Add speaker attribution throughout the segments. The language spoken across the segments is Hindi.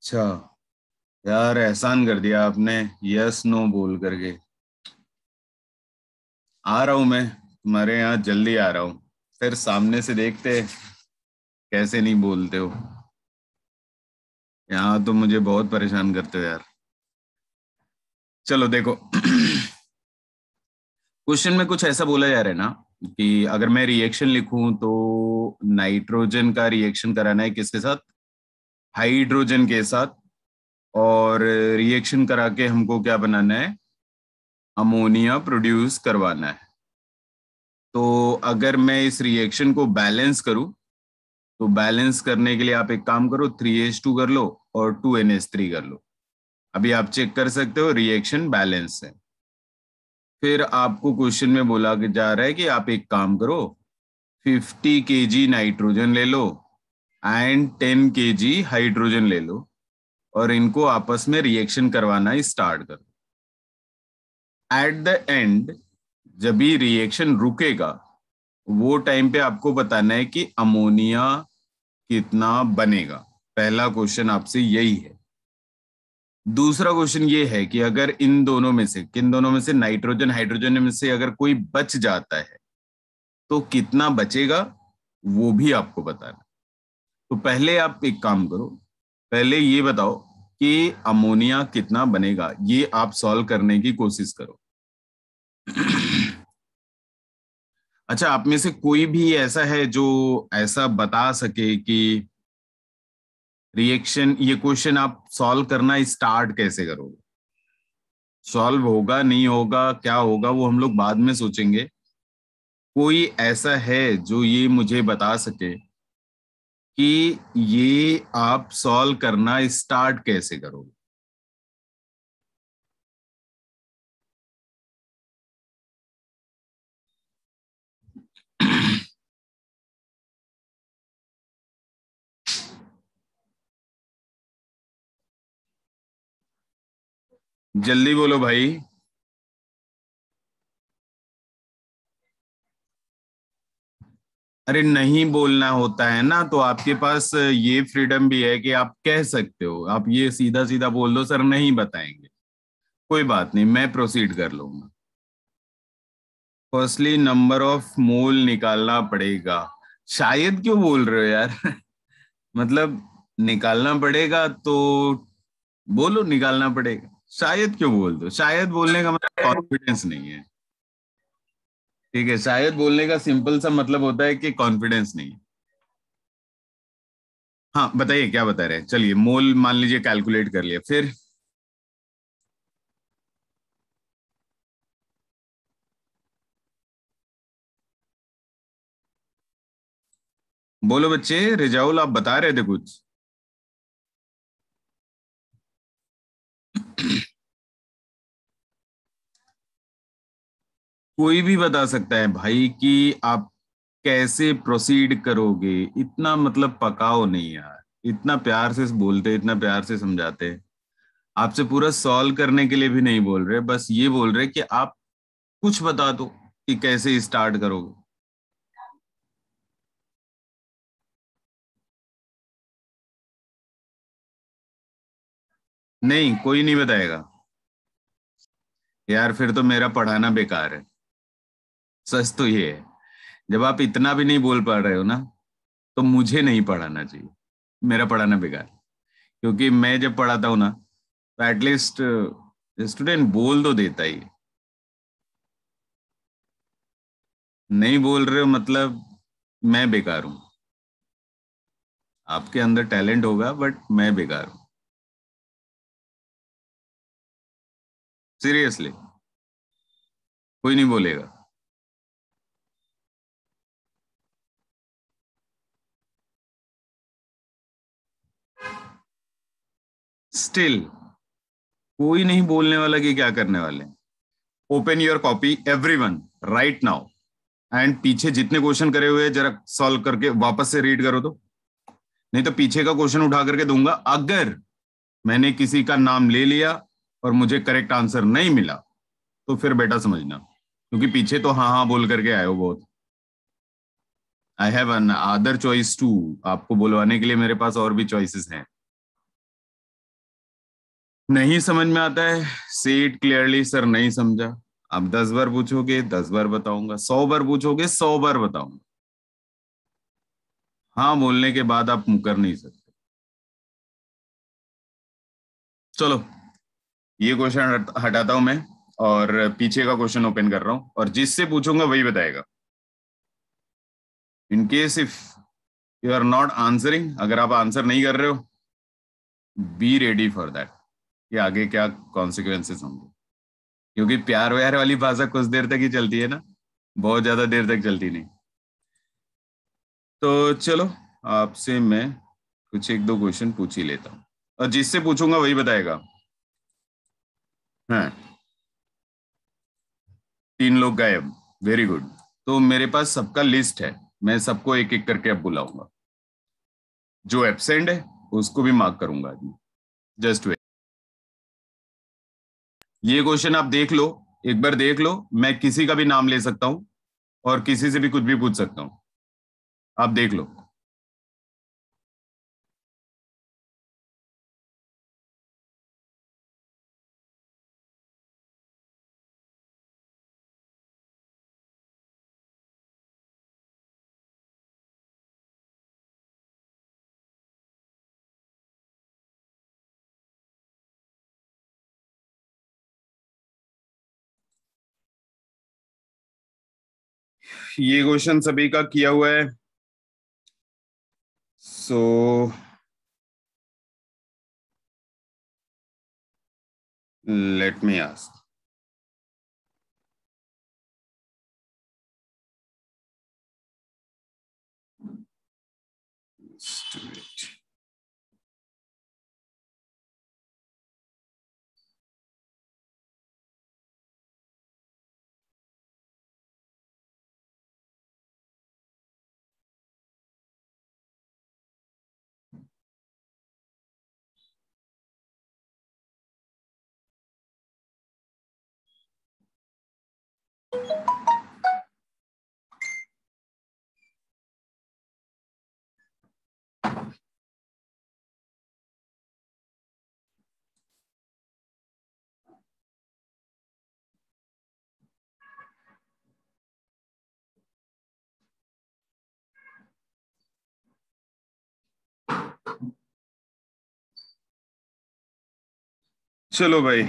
Speaker 1: अच्छा यार एहसान कर दिया आपने यस नो बोल करके आ रहा हूं मैं तुम्हारे यहाँ जल्दी आ रहा हूं फिर सामने से देखते कैसे नहीं बोलते हो यहाँ तो मुझे बहुत परेशान करते हो यार चलो देखो क्वेश्चन में कुछ ऐसा बोला जा रहा है ना कि अगर मैं रिएक्शन लिखूं तो नाइट्रोजन का रिएक्शन कराना है किसके साथ हाइड्रोजन के साथ और रिएक्शन करा के हमको क्या बनाना है अमोनिया प्रोड्यूस करवाना है तो अगर मैं इस रिएक्शन को बैलेंस करूं तो बैलेंस करने के लिए आप एक काम करो थ्री एच टू कर लो और टू एन एस थ्री कर लो अभी आप चेक कर सकते हो रिएक्शन बैलेंस है फिर आपको क्वेश्चन में बोला जा रहा है कि आप एक काम करो 50 के जी नाइट्रोजन ले लो एंड टेन के जी हाइड्रोजन ले लो और इनको आपस में रिएक्शन करवाना स्टार्ट कर दो एट द एंड जब भी रिएक्शन रुकेगा वो टाइम पे आपको बताना है कि अमोनिया कितना बनेगा पहला क्वेश्चन आपसे यही है दूसरा क्वेश्चन ये है कि अगर इन दोनों में से किन दोनों में से नाइट्रोजन हाइड्रोजन में से अगर कोई बच जाता है तो कितना बचेगा वो भी आपको बताना तो पहले आप एक काम करो पहले ये बताओ कि अमोनिया कितना बनेगा ये आप सॉल्व करने की कोशिश करो अच्छा आप में से कोई भी ऐसा है जो ऐसा बता सके कि रिएक्शन ये क्वेश्चन आप सॉल्व करना स्टार्ट कैसे करोगे सॉल्व होगा नहीं होगा क्या होगा वो हम लोग बाद में सोचेंगे कोई ऐसा है जो ये मुझे बता सके कि ये आप सॉल्व
Speaker 2: करना स्टार्ट कैसे करोगे जल्दी बोलो भाई
Speaker 1: अरे नहीं बोलना होता है ना तो आपके पास ये फ्रीडम भी है कि आप कह सकते हो आप ये सीधा सीधा बोल दो सर नहीं बताएंगे कोई बात नहीं मैं प्रोसीड कर लूंगा फर्स्टली नंबर ऑफ मोल निकालना पड़ेगा शायद क्यों बोल रहे हो यार मतलब निकालना पड़ेगा तो बोलो निकालना पड़ेगा शायद क्यों बोल दो शायद बोलने का मतलब कॉन्फिडेंस नहीं है ठीक है शायद बोलने का सिंपल सा मतलब होता है कि कॉन्फिडेंस नहीं हाँ बताइए क्या बता रहे हैं चलिए
Speaker 2: मोल मान लीजिए कैलकुलेट कर लिया फिर बोलो बच्चे रिजाउल आप बता रहे थे कुछ
Speaker 1: कोई भी बता सकता है भाई कि आप कैसे प्रोसीड करोगे इतना मतलब पकाओ नहीं यार इतना प्यार से बोलते इतना प्यार से समझाते आपसे पूरा सॉल्व करने के लिए भी नहीं बोल रहे बस ये बोल रहे कि आप कुछ बता दो कि कैसे स्टार्ट करोगे
Speaker 2: नहीं कोई नहीं बताएगा
Speaker 1: यार फिर तो मेरा पढ़ाना बेकार है सच तो ये है जब आप इतना भी नहीं बोल पा रहे हो ना तो मुझे नहीं पढ़ाना चाहिए मेरा पढ़ाना बेकार क्योंकि मैं जब पढ़ाता हूँ ना तो एटलीस्ट स्टूडेंट uh, बोल तो देता ही नहीं बोल रहे हो मतलब
Speaker 2: मैं बेकार हूं आपके अंदर टैलेंट होगा बट मैं बेकार हूं सीरियसली कोई नहीं बोलेगा
Speaker 1: स्टिल कोई नहीं बोलने वाला कि क्या करने वाले open your copy everyone right now and पीछे जितने क्वेश्चन करे हुए जरा सॉल्व करके वापस से रीड करो तो नहीं तो पीछे का क्वेश्चन उठा करके दूंगा अगर मैंने किसी का नाम ले लिया और मुझे करेक्ट आंसर नहीं मिला तो फिर बेटा समझना क्योंकि पीछे तो हाँ हाँ बोल करके आए हो बहुत I have another choice to आपको बुलवाने के लिए मेरे पास और भी चॉइसेस हैं नहीं समझ में आता है सेट क्लियरली सर नहीं समझा आप दस बार पूछोगे दस बार बताऊंगा सौ बार पूछोगे सौ बार बताऊंगा हाँ बोलने के बाद आप मुकर नहीं सकते
Speaker 2: चलो ये क्वेश्चन हटाता हूं मैं और
Speaker 1: पीछे का क्वेश्चन ओपन कर रहा हूं और जिससे पूछूंगा वही बताएगा in case if you are not answering अगर आप आंसर नहीं कर रहे हो बी रेडी फॉर दैट कि आगे क्या कॉन्सिक्वेंसेस होंगे क्योंकि प्यार व्यार वाली भाषा कुछ देर तक ही चलती है ना बहुत ज्यादा देर तक चलती नहीं तो चलो आपसे मैं कुछ एक दो क्वेश्चन पूछ ही लेता हूँ और जिससे पूछूंगा वही बताएगा हाँ तीन लोग गायब वेरी गुड तो मेरे पास सबका लिस्ट है मैं सबको एक एक करके अब बुलाऊंगा जो एबसेंट है उसको भी मार्क करूंगा जस्ट वे ये क्वेश्चन आप देख लो एक बार देख लो मैं किसी का भी नाम ले सकता हूं और किसी से भी कुछ भी पूछ सकता हूं
Speaker 2: आप देख लो ये क्वेश्चन सभी का किया हुआ है so let me ask Let's do it.
Speaker 1: चलो भाई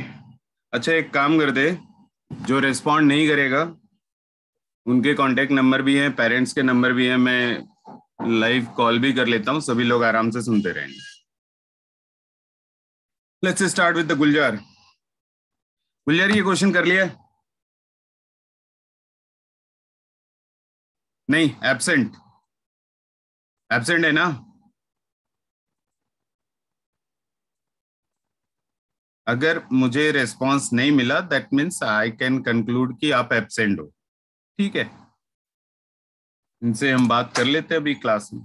Speaker 1: अच्छा एक काम कर दे जो रेस्पॉन्ड नहीं करेगा उनके कांटेक्ट नंबर भी हैं पेरेंट्स के नंबर भी हैं मैं लाइव कॉल भी कर लेता हूं सभी लोग आराम से सुनते रहेंगे let's start with the Gulzar Gulzar ये क्वेश्चन कर लिया
Speaker 2: नहीं एब्सेंट
Speaker 1: एब्सेंट है ना अगर मुझे रेस्पॉन्स नहीं मिला that means I can conclude कि आप एबसेंट हो ठीक है इनसे हम
Speaker 2: बात कर लेते हैं अभी क्लास में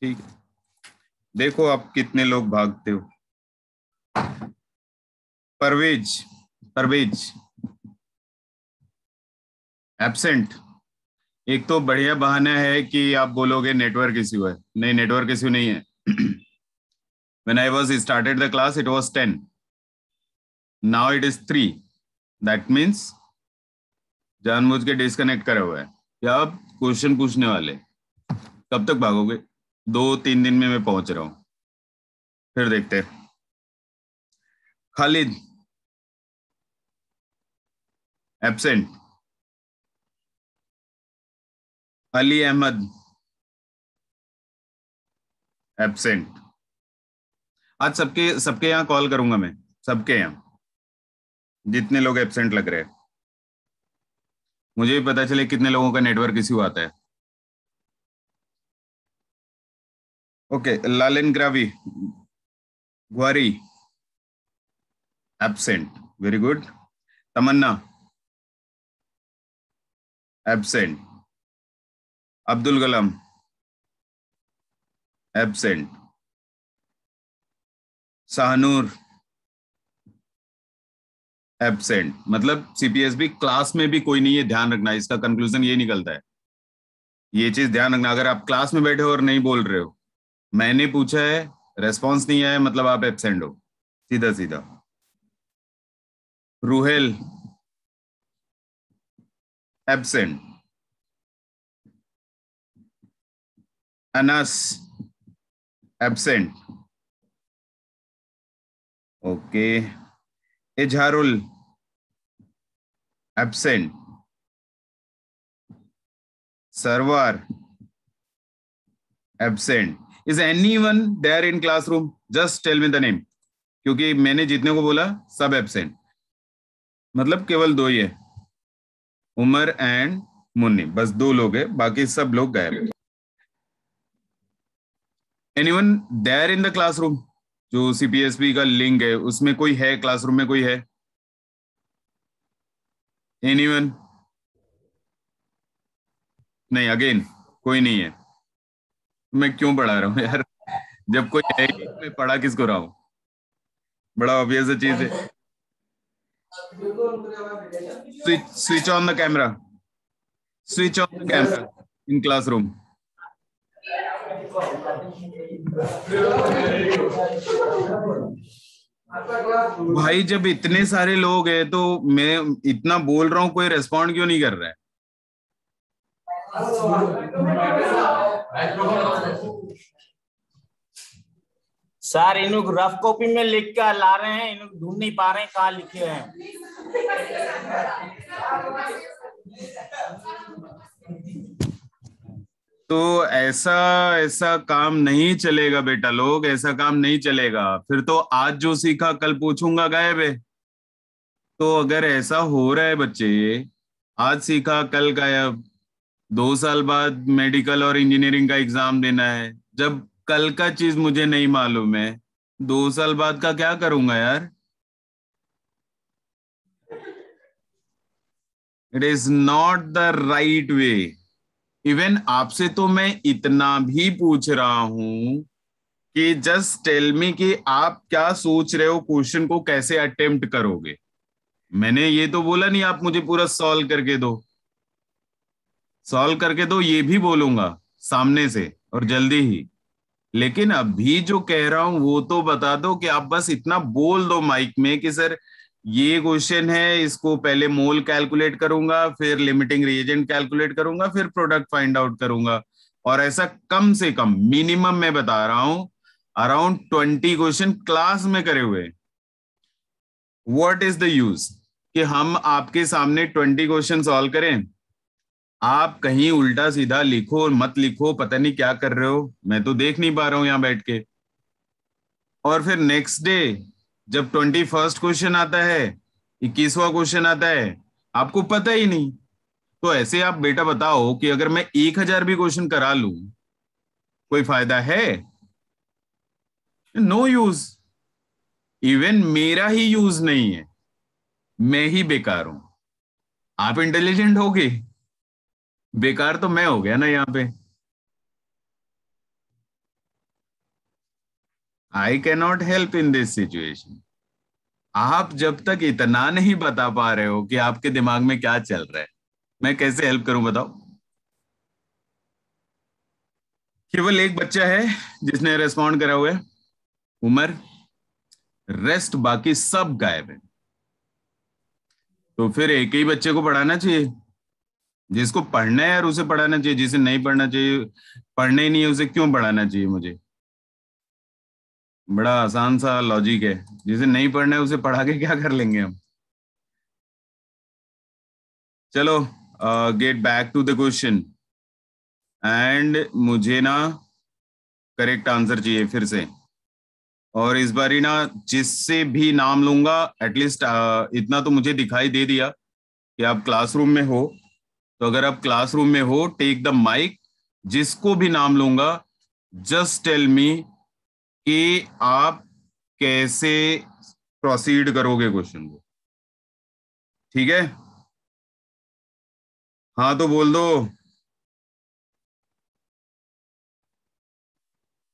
Speaker 2: ठीक है देखो आप कितने लोग भागते हो परवेज परवेज
Speaker 1: एबसेंट एक तो बढ़िया बहाना है कि आप बोलोगे नेटवर्क इश्यू है नहीं नेटवर्क इश्यू नहीं है when i was started the class it was 10 now it is 3 that means जानबूझ के डिस्कनेक्ट करा हुआ है कि आप क्वेश्चन पूछने वाले कब तक भागोगे दो तीन दिन में मैं पहुंच रहा हूं
Speaker 2: फिर देखते हैं खालिद एब्सेंट अली अहमद एब्सेंट
Speaker 1: आज सबके सबके यहाँ कॉल करूंगा मैं सबके यहाँ जितने लोग एबसेंट लग रहे हैं मुझे भी पता चले कितने लोगों का नेटवर्क इश्यू आता है
Speaker 2: ओके लालन ग्रावी गुआरी absent very good Tamanna absent Abdul गलम एबसेंट सहनूर एबसेंट
Speaker 1: मतलब सीपीएसबी क्लास में भी कोई नहीं है ध्यान रखना इसका कंक्लूजन ये निकलता है ये चीज ध्यान रखना अगर आप क्लास में बैठे हो और नहीं बोल रहे हो मैंने पूछा है रेस्पॉन्स नहीं आया मतलब आप एबसेंट हो सीधा सीधा Ruhel
Speaker 2: absent Anas absent okay Izharul absent
Speaker 1: Sarwar absent is any one anyone in class room just tell me the name क्योंकि मैंने जितने को बोला सब एबसेंट मतलब केवल दो ही है उमर एंड मुन्नी बस दो लोग है बाकी सब लोग गायब any one there in the class room जो सीपीएसपी का लिंक है उसमें कोई है क्लासरूम में कोई है एनीवन नहीं अगेन कोई नहीं है मैं क्यों पढ़ा रहा हूँ यार जब कोई है मैं पढ़ा किसको रहा हूँ बड़ा ऑब्वियस चीज है switch switch on the camera switch on the camera in classroom भाई जब इतने सारे लोग हैं तो मैं इतना बोल रहा हूँ कोई रेस्पॉन्ड क्यों नहीं कर रहा है सर इन रफ कॉपी में लिख कर ला रहे हैं इन ढूंढ नहीं पा रहे हैं कहा लिखे हैं तो ऐसा ऐसा काम नहीं चलेगा बेटा लोग ऐसा काम नहीं चलेगा फिर तो आज जो सीखा कल पूछूंगा गायब है तो अगर ऐसा हो रहा है बच्चे आज सीखा कल गायब दो साल बाद मेडिकल और इंजीनियरिंग का एग्जाम देना है जब कल का चीज मुझे नहीं मालूम है दो साल बाद का क्या करूंगा यार it is not the right way even आपसे तो मैं इतना भी पूछ रहा हूं कि जस्ट टेल मी कि आप क्या सोच रहे हो क्वेश्चन को कैसे अटेम्प्ट करोगे मैंने ये तो बोला नहीं आप मुझे पूरा सॉल्व करके दो सॉल्व करके दो ये भी बोलूंगा सामने से और जल्दी ही लेकिन अभी जो कह रहा हूं वो तो बता दो कि आप बस इतना बोल दो माइक में कि सर ये क्वेश्चन है इसको पहले मोल कैलकुलेट करूंगा फिर लिमिटिंग रिएजेंट कैलकुलेट करूंगा फिर प्रोडक्ट फाइंड आउट करूंगा और ऐसा कम से कम मिनिमम मैं बता रहा हूं अराउंड ट्वेंटी क्वेश्चन क्लास में करे हुए वॉट इज द यूज कि हम आपके सामने ट्वेंटी क्वेश्चन सॉल्व करें आप कहीं उल्टा सीधा लिखो मत लिखो पता नहीं क्या कर रहे हो मैं तो देख नहीं पा रहा हूं यहां बैठ के और फिर नेक्स्ट डे जब ट्वेंटी फर्स्ट क्वेश्चन आता है इक्कीसवा क्वेश्चन आता है आपको पता ही नहीं तो ऐसे आप बेटा बताओ कि अगर मैं एक हजार भी क्वेश्चन करा लू कोई फायदा है नो यूज इवन मेरा ही यूज नहीं है मैं ही बेकार हूं आप इंटेलिजेंट हो गए बेकार तो मैं हो गया ना यहां पे I cannot help in this situation आप जब तक इतना नहीं बता पा रहे हो कि आपके दिमाग में क्या चल रहा है मैं कैसे हेल्प करूं बताओ केवल एक बच्चा है जिसने रेस्पॉन्ड करा हुआ है उमर रेस्ट बाकी सब गायब है तो फिर एक ही बच्चे को पढ़ाना चाहिए जिसको पढ़ना है यार उसे पढ़ाना चाहिए जिसे नहीं पढ़ना चाहिए पढ़ना ही नहीं है उसे क्यों पढ़ाना चाहिए मुझे बड़ा आसान सा लॉजिक है जिसे नहीं पढ़ना है उसे पढ़ा के क्या कर लेंगे हम चलो get back to the question and मुझे ना करेक्ट आंसर चाहिए फिर से और इस बार ही ना जिससे भी नाम लूंगा एटलीस्ट uh, इतना तो मुझे दिखाई दे दिया कि आप क्लासरूम में हो तो अगर आप क्लासरूम में हो टेक द माइक जिसको भी नाम लूंगा जस्ट टेल मी कि आप कैसे प्रोसीड करोगे क्वेश्चन को
Speaker 2: ठीक है हाँ तो बोल दो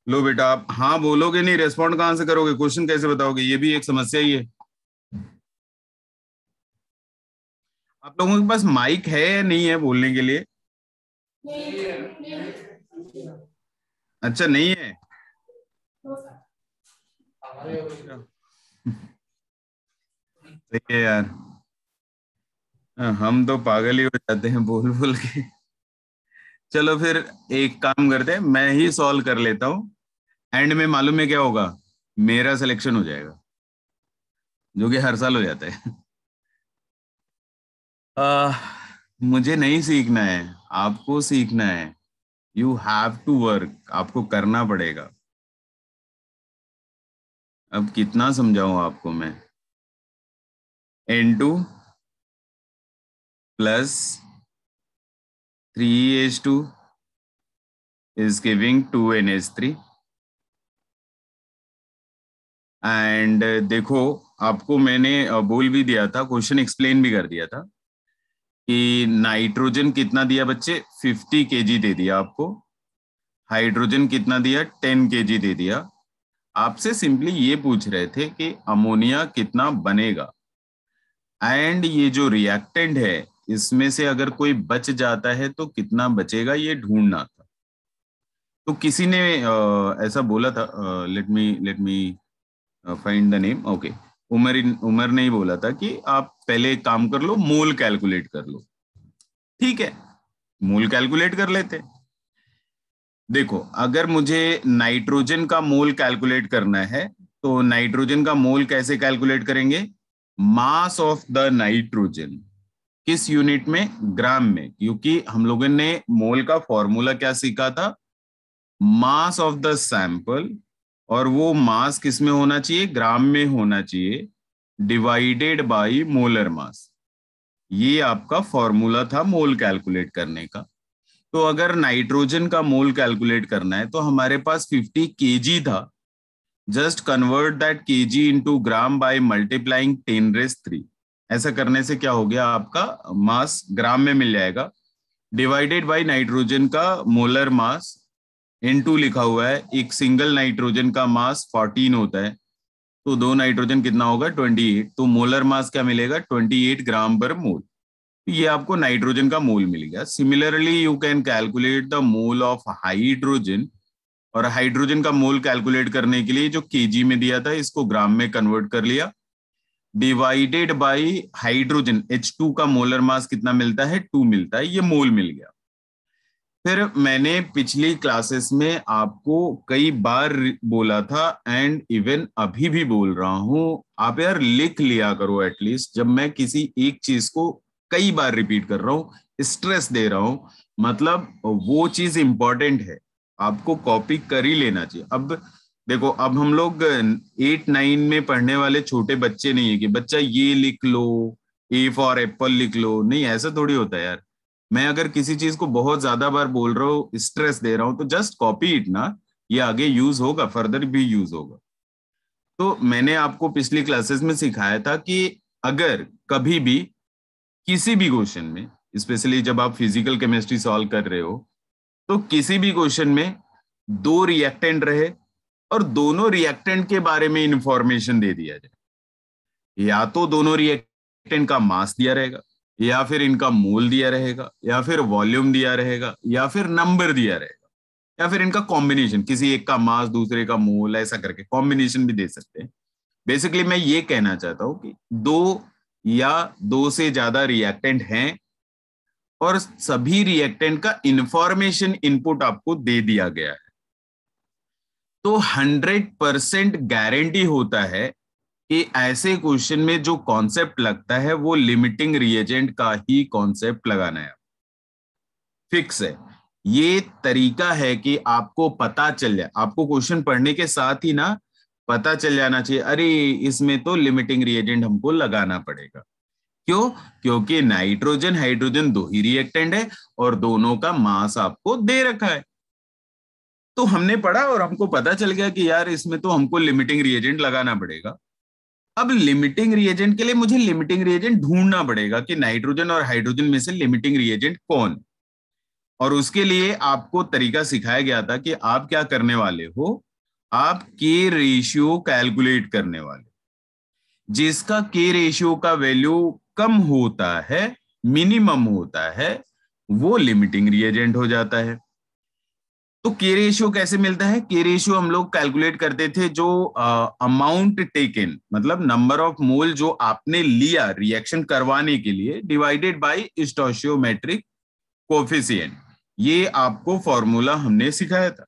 Speaker 2: लो बेटा आप हाँ बोलोगे नहीं रेस्पॉन्ड
Speaker 1: कहां से करोगे क्वेश्चन कैसे बताओगे ये भी एक समस्या ही है आप लोगों के पास माइक है या नहीं है बोलने के लिए अच्छा नहीं है
Speaker 2: अच्छा।
Speaker 1: सही है यार हाँ, हम तो पागल ही हो जाते हैं बोल बोल के चलो फिर एक काम करते हैं मैं ही सॉल्व कर लेता हूँ एंड में मालूम है क्या होगा मेरा सिलेक्शन हो जाएगा जो कि हर साल हो जाता है आ, मुझे नहीं सीखना है आपको सीखना है यू हैव टू वर्क आपको करना पड़ेगा
Speaker 2: अब कितना समझाऊ आपको मैं N two plus three H two
Speaker 1: is giving two N H three and देखो आपको मैंने बोल भी दिया था क्वेश्चन एक्सप्लेन भी कर दिया था कि नाइट्रोजन कितना दिया बच्चे 50 के दे दिया आपको हाइड्रोजन कितना दिया 10 के दे दिया आपसे सिंपली ये पूछ रहे थे कि अमोनिया कितना बनेगा एंड ये जो रिएक्टेंट है इसमें से अगर कोई बच जाता है तो कितना बचेगा ये ढूंढना था तो किसी ने आ, ऐसा बोला था let me let me find the name okay Umar Umar ने ही बोला था कि आप पहले काम कर लो मोल कैलकुलेट कर लो ठीक है मोल कैलकुलेट कर लेते हैं देखो अगर मुझे नाइट्रोजन का मोल कैलकुलेट करना है तो नाइट्रोजन का मोल कैसे कैलकुलेट करेंगे मास ऑफ द नाइट्रोजन किस यूनिट में ग्राम में क्योंकि हम लोगों ने मोल का फॉर्मूला क्या सीखा था मास ऑफ द सैंपल और वो मास किस में होना चाहिए ग्राम में होना चाहिए डिवाइडेड बाय मोलर मास ये आपका फॉर्मूला था मोल कैलकुलेट करने का तो अगर नाइट्रोजन का मोल कैलकुलेट करना है तो हमारे पास 50 के था just convert that K G into gram by multiplying ten raise three ऐसा करने से क्या हो गया आपका मास ग्राम में मिल जाएगा डिवाइडेड बाय नाइट्रोजन का मोलर मास इनटू लिखा हुआ है एक सिंगल नाइट्रोजन का मास 14 होता है तो दो नाइट्रोजन कितना होगा 28 तो मोलर मास क्या मिलेगा 28 ग्राम पर मोल ये आपको नाइट्रोजन का मोल मिल गया similarly you can calculate the mole of hydrogen और हाइड्रोजन का मोल कैलकुलेट करने के लिए जो केजी में दिया था इसको ग्राम में कन्वर्ट कर लिया डिवाइडेड बाई हाइड्रोजन H2 का मोलर मास कितना मिलता है टू मिलता है ये मोल मिल गया फिर मैंने पिछली क्लासेस में आपको कई बार बोला था एंड इवन अभी भी बोल रहा हूं आप यार लिख लिया करो एटलीस्ट जब मैं किसी एक चीज को कई बार रिपीट कर रहा हूं स्ट्रेस दे रहा हूं मतलब वो चीज इंपॉर्टेंट है आपको कॉपी कर ही लेना चाहिए अब देखो अब हम लोग एट नाइन में पढ़ने वाले छोटे बच्चे नहीं है कि बच्चा ये लिख लो ए फॉर एप्पल लिख लो नहीं ऐसा थोड़ी होता है यार मैं अगर किसी चीज को बहुत ज्यादा बार बोल रहा हूँ स्ट्रेस दे रहा हूं तो जस्ट कॉपी इट ना ये आगे यूज होगा फर्दर भी यूज होगा तो मैंने आपको पिछली क्लासेस में सिखाया था कि अगर कभी भी किसी भी क्वेश्चन में स्पेशली जब आप फिजिकल केमिस्ट्री सॉल्व कर रहे हो तो किसी भी क्वेश्चन में दो रिएक्टेंट रहे और दोनों रिएक्टेंट के बारे में इंफॉर्मेशन दे दिया जाए या तो दोनों रिएक्टेंट का मास दिया रहेगा या फिर इनका मोल दिया रहेगा या फिर वॉल्यूम दिया रहेगा या फिर नंबर दिया रहेगा या फिर इनका कॉम्बिनेशन किसी एक का मास दूसरे का मोल ऐसा करके कॉम्बिनेशन भी दे सकते हैं बेसिकली मैं ये कहना चाहता हूं कि दो या दो से ज्यादा रिएक्टेंट हैं और सभी रिएक्टेंट का इंफॉर्मेशन इनपुट आपको दे दिया गया है तो 100 परसेंट गारंटी होता है कि ऐसे क्वेश्चन में जो कॉन्सेप्ट लगता है वो लिमिटिंग रिएजेंट का ही कॉन्सेप्ट लगाना है फिक्स है ये तरीका है कि आपको पता चल जाए आपको क्वेश्चन पढ़ने के साथ ही ना पता चल जाना चाहिए अरे इसमें तो लिमिटिंग रिएजेंट हमको लगाना पड़ेगा क्यों क्योंकि नाइट्रोजन हाइड्रोजन दो ही रिएक्टेंट है और दोनों का मास आपको दे रखा है तो हमने पढ़ा और हमको पता चल गया कि यार इसमें तो हमको लिमिटिंग रिएजेंट लगाना पड़ेगा अब लिमिटिंग रिएजेंट के लिए मुझे लिमिटिंग रिएजेंट ढूंढना पड़ेगा कि नाइट्रोजन और हाइड्रोजन में से लिमिटिंग रिएजेंट कौन और उसके लिए आपको तरीका सिखाया गया था कि आप क्या करने वाले हो आप के रेशियो कैलकुलेट करने वाले जिसका के रेशियो का वैल्यू कम होता है मिनिमम होता है वो लिमिटिंग रिएजेंट हो जाता है तो के रेशियो कैसे मिलता है के रेशियो हम लोग कैलकुलेट करते थे जो अमाउंट टेकन मतलब नंबर ऑफ मोल जो आपने लिया रिएक्शन करवाने के लिए डिवाइडेड बाय स्टोशियोमेट्रिक कोफिशियंट ये आपको फॉर्मूला हमने सिखाया था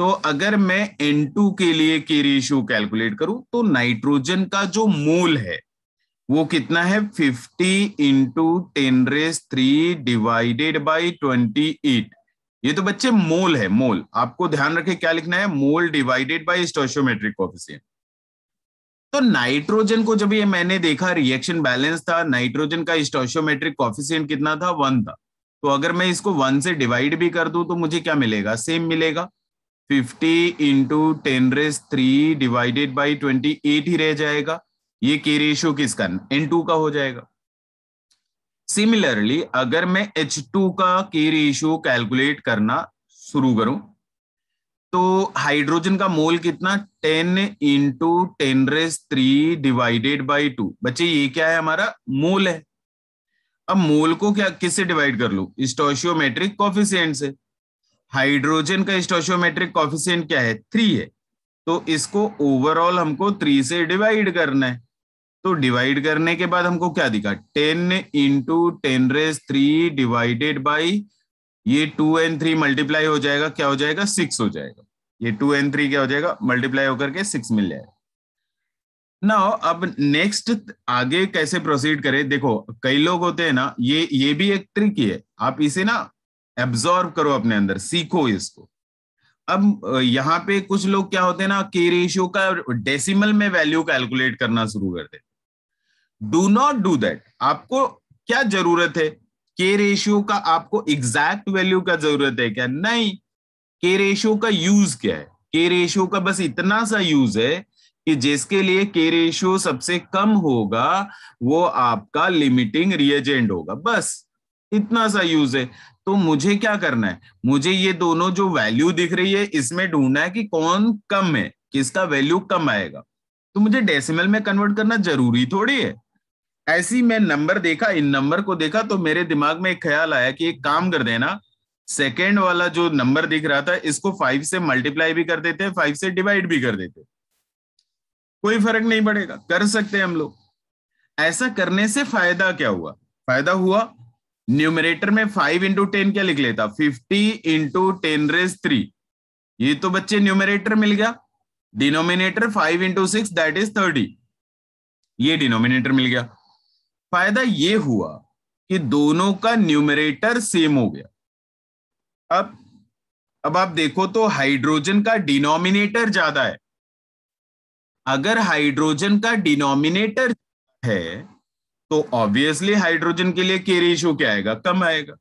Speaker 1: तो अगर मैं N2 के लिए के रेशियो कैलकुलेट करूं तो नाइट्रोजन का जो मोल है वो कितना है 50 into ten raise three divided by twenty ये तो बच्चे मोल है मोल आपको ध्यान रखे क्या लिखना है mole divided by stoichiometric coefficient तो नाइट्रोजन को जब ये मैंने देखा रिएक्शन बैलेंस था नाइट्रोजन का स्टोशियोमेट्रिक कॉफिशियंट कितना था वन था तो अगर मैं इसको वन से डिवाइड भी कर दूं तो मुझे क्या मिलेगा सेम मिलेगा 50 into ten raise three divided by twenty eight ही रह जाएगा ये के रेशियो किसका एन टू का हो जाएगा सिमिलरली अगर मैं एच टू का के रेशियो कैलकुलेट करना शुरू करूं तो हाइड्रोजन का मोल कितना ten into ten raise three divided by two बच्चे ये क्या है हमारा मोल है अब मोल को क्या किससे डिवाइड कर लू स्टोशियोमेट्रिक कॉफिशियंट से हाइड्रोजन का स्टोशियोमेट्रिक कॉफिशियंट क्या है थ्री है तो इसको ओवरऑल हमको थ्री से डिवाइड करना है तो डिवाइड करने के बाद हमको क्या दिखा ten into ten raise three divided by ये टू एन थ्री मल्टीप्लाई हो जाएगा क्या हो जाएगा सिक्स हो जाएगा ये टू एन थ्री क्या हो जाएगा मल्टीप्लाई होकर के सिक्स मिल जाएगा ना अब नेक्स्ट आगे कैसे प्रोसीड करें देखो कई लोग होते हैं ना ये ये भी एक ट्रिक ही है आप इसे ना एब्जॉर्व करो अपने अंदर सीखो इसको अब यहाँ पे कुछ लोग क्या होते हैं ना के रेशियो का डेसिमल में वैल्यू कैलकुलेट करना शुरू करते डू नॉट डू दैट आपको क्या जरूरत है के रेशियो का आपको एग्जैक्ट वैल्यू का जरूरत है क्या नहीं के रेशियो का यूज क्या है के रेशियो का बस इतना सा यूज है कि जिसके लिए के रेशियो सबसे कम होगा वो आपका लिमिटिंग रिएजेंट होगा बस इतना सा यूज है तो मुझे क्या करना है मुझे ये दोनों जो वैल्यू दिख रही है इसमें ढूंढना है कि कौन कम है किसका वैल्यू कम आएगा तो मुझे डेसिमल में कन्वर्ट करना जरूरी थोड़ी है ऐसी मैं नंबर देखा इन नंबर को देखा तो मेरे दिमाग में एक ख्याल आया कि एक काम कर देना सेकेंड वाला जो नंबर दिख रहा था इसको फाइव से मल्टीप्लाई भी कर देते हैं फाइव से डिवाइड भी कर देते कोई फर्क नहीं पड़ेगा कर सकते हैं हम लोग ऐसा करने से फायदा क्या हुआ फायदा हुआ न्यूमरेटर में फाइव इंटू टेन क्या लिख लेता fifty into ten raise three ये तो बच्चे न्यूमरेटर मिल गया denominator five into six that is thirty ये डिनोमिनेटर मिल गया फायदा ये हुआ कि दोनों का न्यूमरेटर सेम हो गया अब अब आप देखो तो हाइड्रोजन का डिनोमिनेटर ज्यादा है अगर हाइड्रोजन का डिनोमिनेटर है तो ऑब्वियसली हाइड्रोजन के लिए के रेशियो क्या आएगा कम आएगा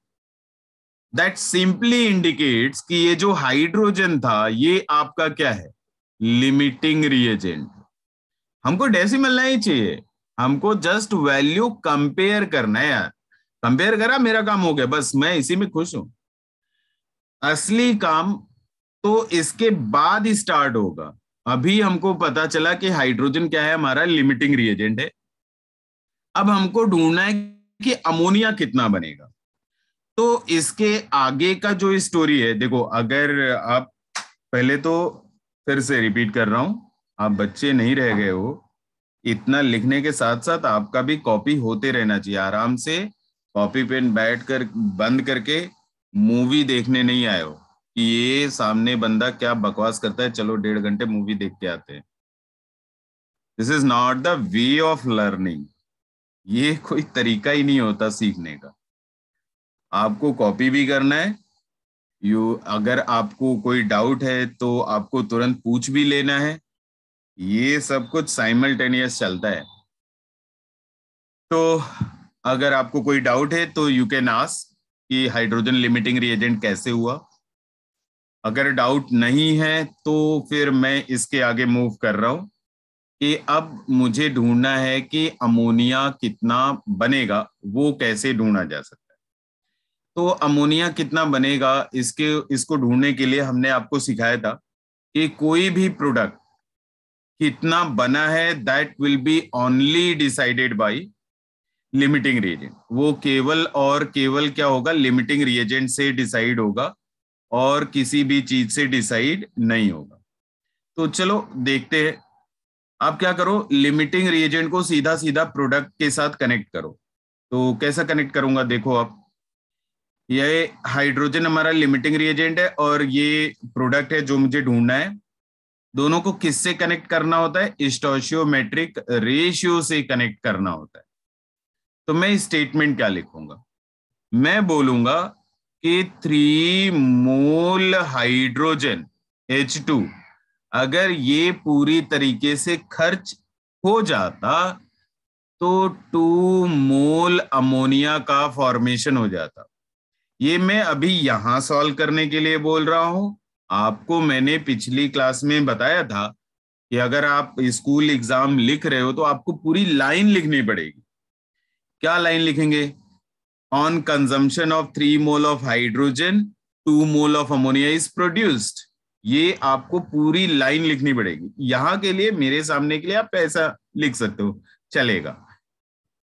Speaker 1: दैट सिंपली इंडिकेट्स कि ये जो हाइड्रोजन था ये आपका क्या है लिमिटिंग रिएजेंट हमको डेसिमल नहीं चाहिए हमको जस्ट वैल्यू कंपेयर करना है यार कंपेयर करा मेरा काम हो गया बस मैं इसी में खुश हूं असली काम तो इसके बाद ही स्टार्ट होगा अभी हमको पता चला कि हाइड्रोजन क्या है हमारा लिमिटिंग रिएजेंट है अब हमको ढूंढना है कि अमोनिया कितना बनेगा तो इसके आगे का जो स्टोरी है देखो अगर आप पहले तो फिर से रिपीट कर रहा हूं आप बच्चे नहीं रह गए हो इतना लिखने के साथ साथ आपका भी कॉपी होते रहना चाहिए आराम से कॉपी पेन बैठ कर बंद करके मूवी देखने नहीं आए हो कि ये सामने बंदा क्या बकवास करता है चलो डेढ़ घंटे मूवी देख के आते हैं this is not the way of learning ये कोई तरीका ही नहीं होता सीखने का आपको कॉपी भी करना है यू अगर आपको कोई डाउट है तो आपको तुरंत पूछ भी लेना है ये सब कुछ साइमल्टेनियस चलता है तो अगर आपको कोई डाउट है तो यू कैन आस कि हाइड्रोजन लिमिटिंग रिएजेंट कैसे हुआ अगर डाउट नहीं है तो फिर मैं इसके आगे मूव कर रहा हूं कि अब मुझे ढूंढना है कि अमोनिया कितना बनेगा वो कैसे ढूंढा जा सकता है तो अमोनिया कितना बनेगा इसके इसको ढूंढने के लिए हमने आपको सिखाया था कि कोई भी प्रोडक्ट कितना बना है that will be only decided by limiting reagent वो केवल और केवल क्या होगा लिमिटिंग रिएजेंट से डिसाइड होगा और किसी भी चीज से डिसाइड नहीं होगा तो चलो देखते हैं आप क्या करो लिमिटिंग रिएजेंट को सीधा सीधा प्रोडक्ट के साथ कनेक्ट करो तो कैसा कनेक्ट करूंगा देखो आप ये हाइड्रोजन हमारा लिमिटिंग रिएजेंट है और ये प्रोडक्ट है जो मुझे ढूंढना है दोनों को किससे कनेक्ट करना होता है इस्टोशियोमेट्रिक रेशियो से कनेक्ट करना होता है तो मैं स्टेटमेंट क्या लिखूंगा मैं बोलूंगा कि three mole hydrogen H two अगर ये पूरी तरीके से खर्च हो जाता तो टू मोल अमोनिया का फॉर्मेशन हो जाता ये मैं अभी यहां सॉल्व करने के लिए बोल रहा हूं आपको मैंने पिछली क्लास में बताया था कि अगर आप स्कूल एग्जाम लिख रहे हो तो आपको पूरी लाइन लिखनी पड़ेगी क्या लाइन लिखेंगे on consumption of three mole of hydrogen two mole of ammonia is produced ये आपको पूरी लाइन लिखनी पड़ेगी यहां के लिए मेरे सामने के लिए आप पैसा लिख सकते हो चलेगा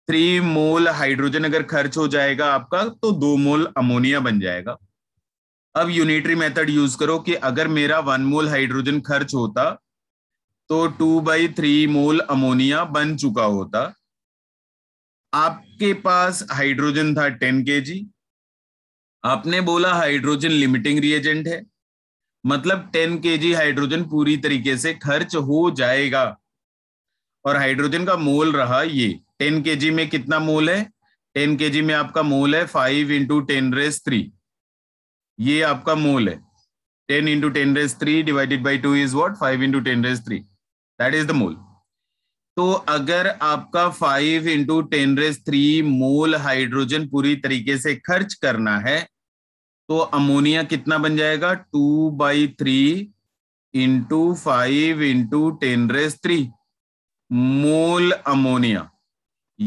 Speaker 1: थ्री मोल हाइड्रोजन अगर खर्च हो जाएगा आपका तो दो मोल अमोनिया बन जाएगा अब यूनिटरी मेथड यूज करो कि अगर मेरा वन मोल हाइड्रोजन खर्च होता तो two by three mole ammonia बन चुका होता आपके पास हाइड्रोजन था टेन के जी आपने बोला हाइड्रोजन लिमिटिंग रिएजेंट है मतलब टेन के जी हाइड्रोजन पूरी तरीके से खर्च हो जाएगा और हाइड्रोजन का मोल रहा ये टेन के जी में कितना मोल है टेन के जी में आपका मोल है five into ten raise three ये आपका मोल है ten into ten raise three divided by two is what five into ten raise three that is the mole तो अगर आपका five into ten raise three mole hydrogen पूरी तरीके से खर्च करना है तो अमोनिया कितना बन जाएगा two by three into five into ten raise three mole ammonia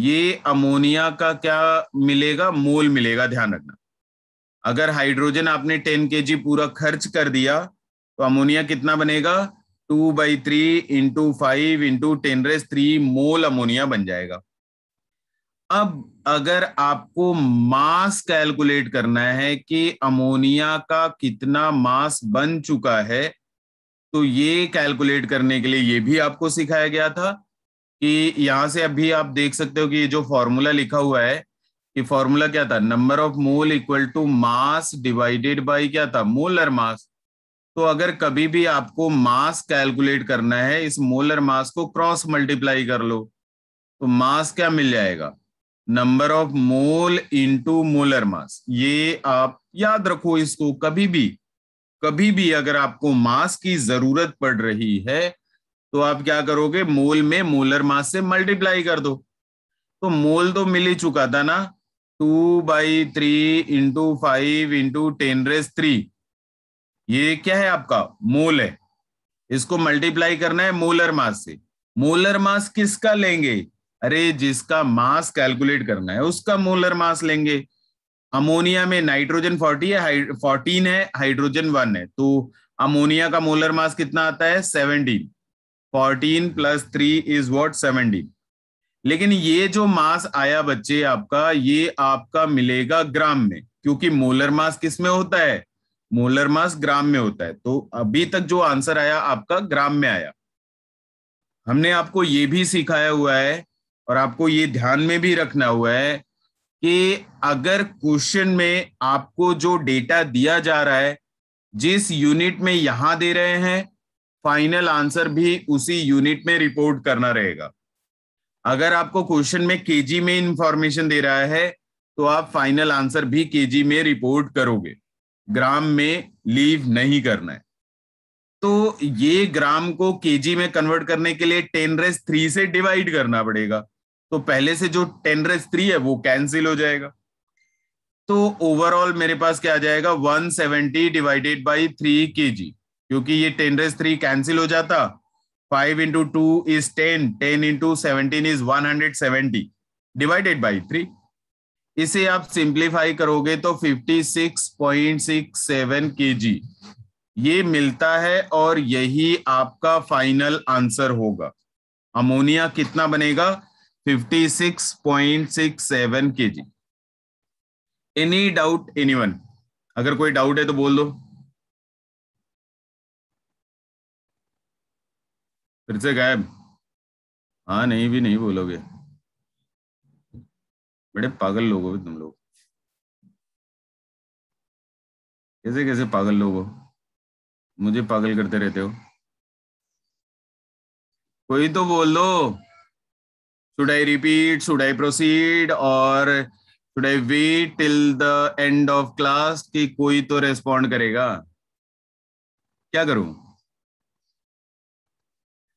Speaker 1: ये अमोनिया का क्या मिलेगा मोल मिलेगा ध्यान रखना अगर हाइड्रोजन आपने टेन के पूरा खर्च कर दिया तो अमोनिया कितना बनेगा two by three into five into ten raise three mole ammonia बन जाएगा अब अगर आपको मास कैलकुलेट करना है कि अमोनिया का कितना मास बन चुका है तो ये कैलकुलेट करने के लिए ये भी आपको सिखाया गया था कि यहां से अभी आप देख सकते हो कि ये जो फॉर्मूला लिखा हुआ है कि फॉर्मूला क्या था number of mole equal to mass divided by क्या था मोलर मास तो अगर कभी भी आपको मास कैलकुलेट करना है इस मोलर मास को क्रॉस मल्टीप्लाई कर लो तो मास क्या मिल जाएगा number of mole into molar mass ये आप याद रखो इसको कभी भी कभी भी अगर आपको मास की जरूरत पड़ रही है तो आप क्या करोगे मोल में मोलर मास से मल्टीप्लाई कर दो तो मोल तो मिल ही चुका था ना two by three into five into ten raise three ये क्या है आपका मोल है इसको मल्टीप्लाई करना है मोलर मास से मोलर मास किसका लेंगे अरे जिसका मास कैलकुलेट करना है उसका मोलर मास लेंगे अमोनिया में नाइट्रोजन फोर्टी है फोर्टीन है हाइड्रोजन वन है तो अमोनिया का मोलर मास कितना आता है seventeen fourteen plus three is what seventeen लेकिन ये जो मास आया बच्चे आपका ये आपका मिलेगा ग्राम में क्योंकि मोलर मास किस में होता है मोलर मास ग्राम में होता है तो अभी तक जो आंसर आया आपका ग्राम में आया हमने आपको ये भी सिखाया हुआ है और आपको ये ध्यान में भी रखना हुआ है कि अगर क्वेश्चन में आपको जो डेटा दिया जा रहा है जिस यूनिट में यहां दे रहे हैं फाइनल आंसर भी उसी यूनिट में रिपोर्ट करना रहेगा अगर आपको क्वेश्चन में केजी में इंफॉर्मेशन दे रहा है तो आप फाइनल आंसर भी केजी में रिपोर्ट करोगे ग्राम में लीव नहीं करना है तो ये ग्राम को केजी में कन्वर्ट करने के लिए टेन रेस थ्री से डिवाइड करना पड़ेगा तो पहले से जो टेन रेस थ्री है वो कैंसिल हो जाएगा तो ओवरऑल मेरे पास क्या आ जाएगा 170 डिवाइडेड बाय 3 के क्योंकि ये टेन रेस थ्री कैंसिल हो जाता five into two is ten ten into seventeen is one divided by three इसे आप सिंप्लीफाई करोगे तो 56.67 पॉइंट ये मिलता है और यही आपका फाइनल आंसर होगा अमोनिया कितना बनेगा 56.67 kg एनी डाउट anyone? अगर कोई डाउट है तो बोल दो
Speaker 2: फिर से गायब हाँ नहीं भी नहीं बोलोगे बड़े पागल लोग हो तुम लोग कैसे कैसे पागल लोग हो मुझे पागल करते रहते हो
Speaker 1: कोई तो बोल दो should i repeat should i proceed or should i wait till the end of class ki koi to respond karega kya karu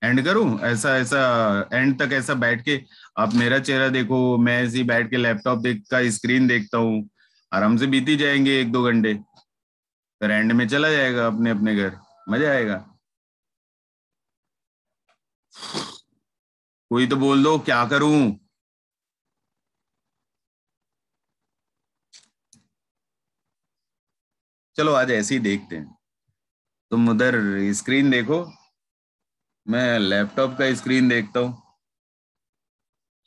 Speaker 1: end करूं ऐसा ऐसा एंड तक ऐसा बैठ के आप मेरा चेहरा देखो मैं ऐसे बैठ के लैपटॉप देख का स्क्रीन देखता हूं आराम से बीती जाएंगे एक दो घंटे फिर एंड में चला जाएगा अपने अपने घर मजा आएगा
Speaker 2: कोई तो बोल दो क्या करूं
Speaker 1: चलो आज ऐसे ही देखते हैं तुम उधर स्क्रीन देखो मैं लैपटॉप का स्क्रीन देखता हूं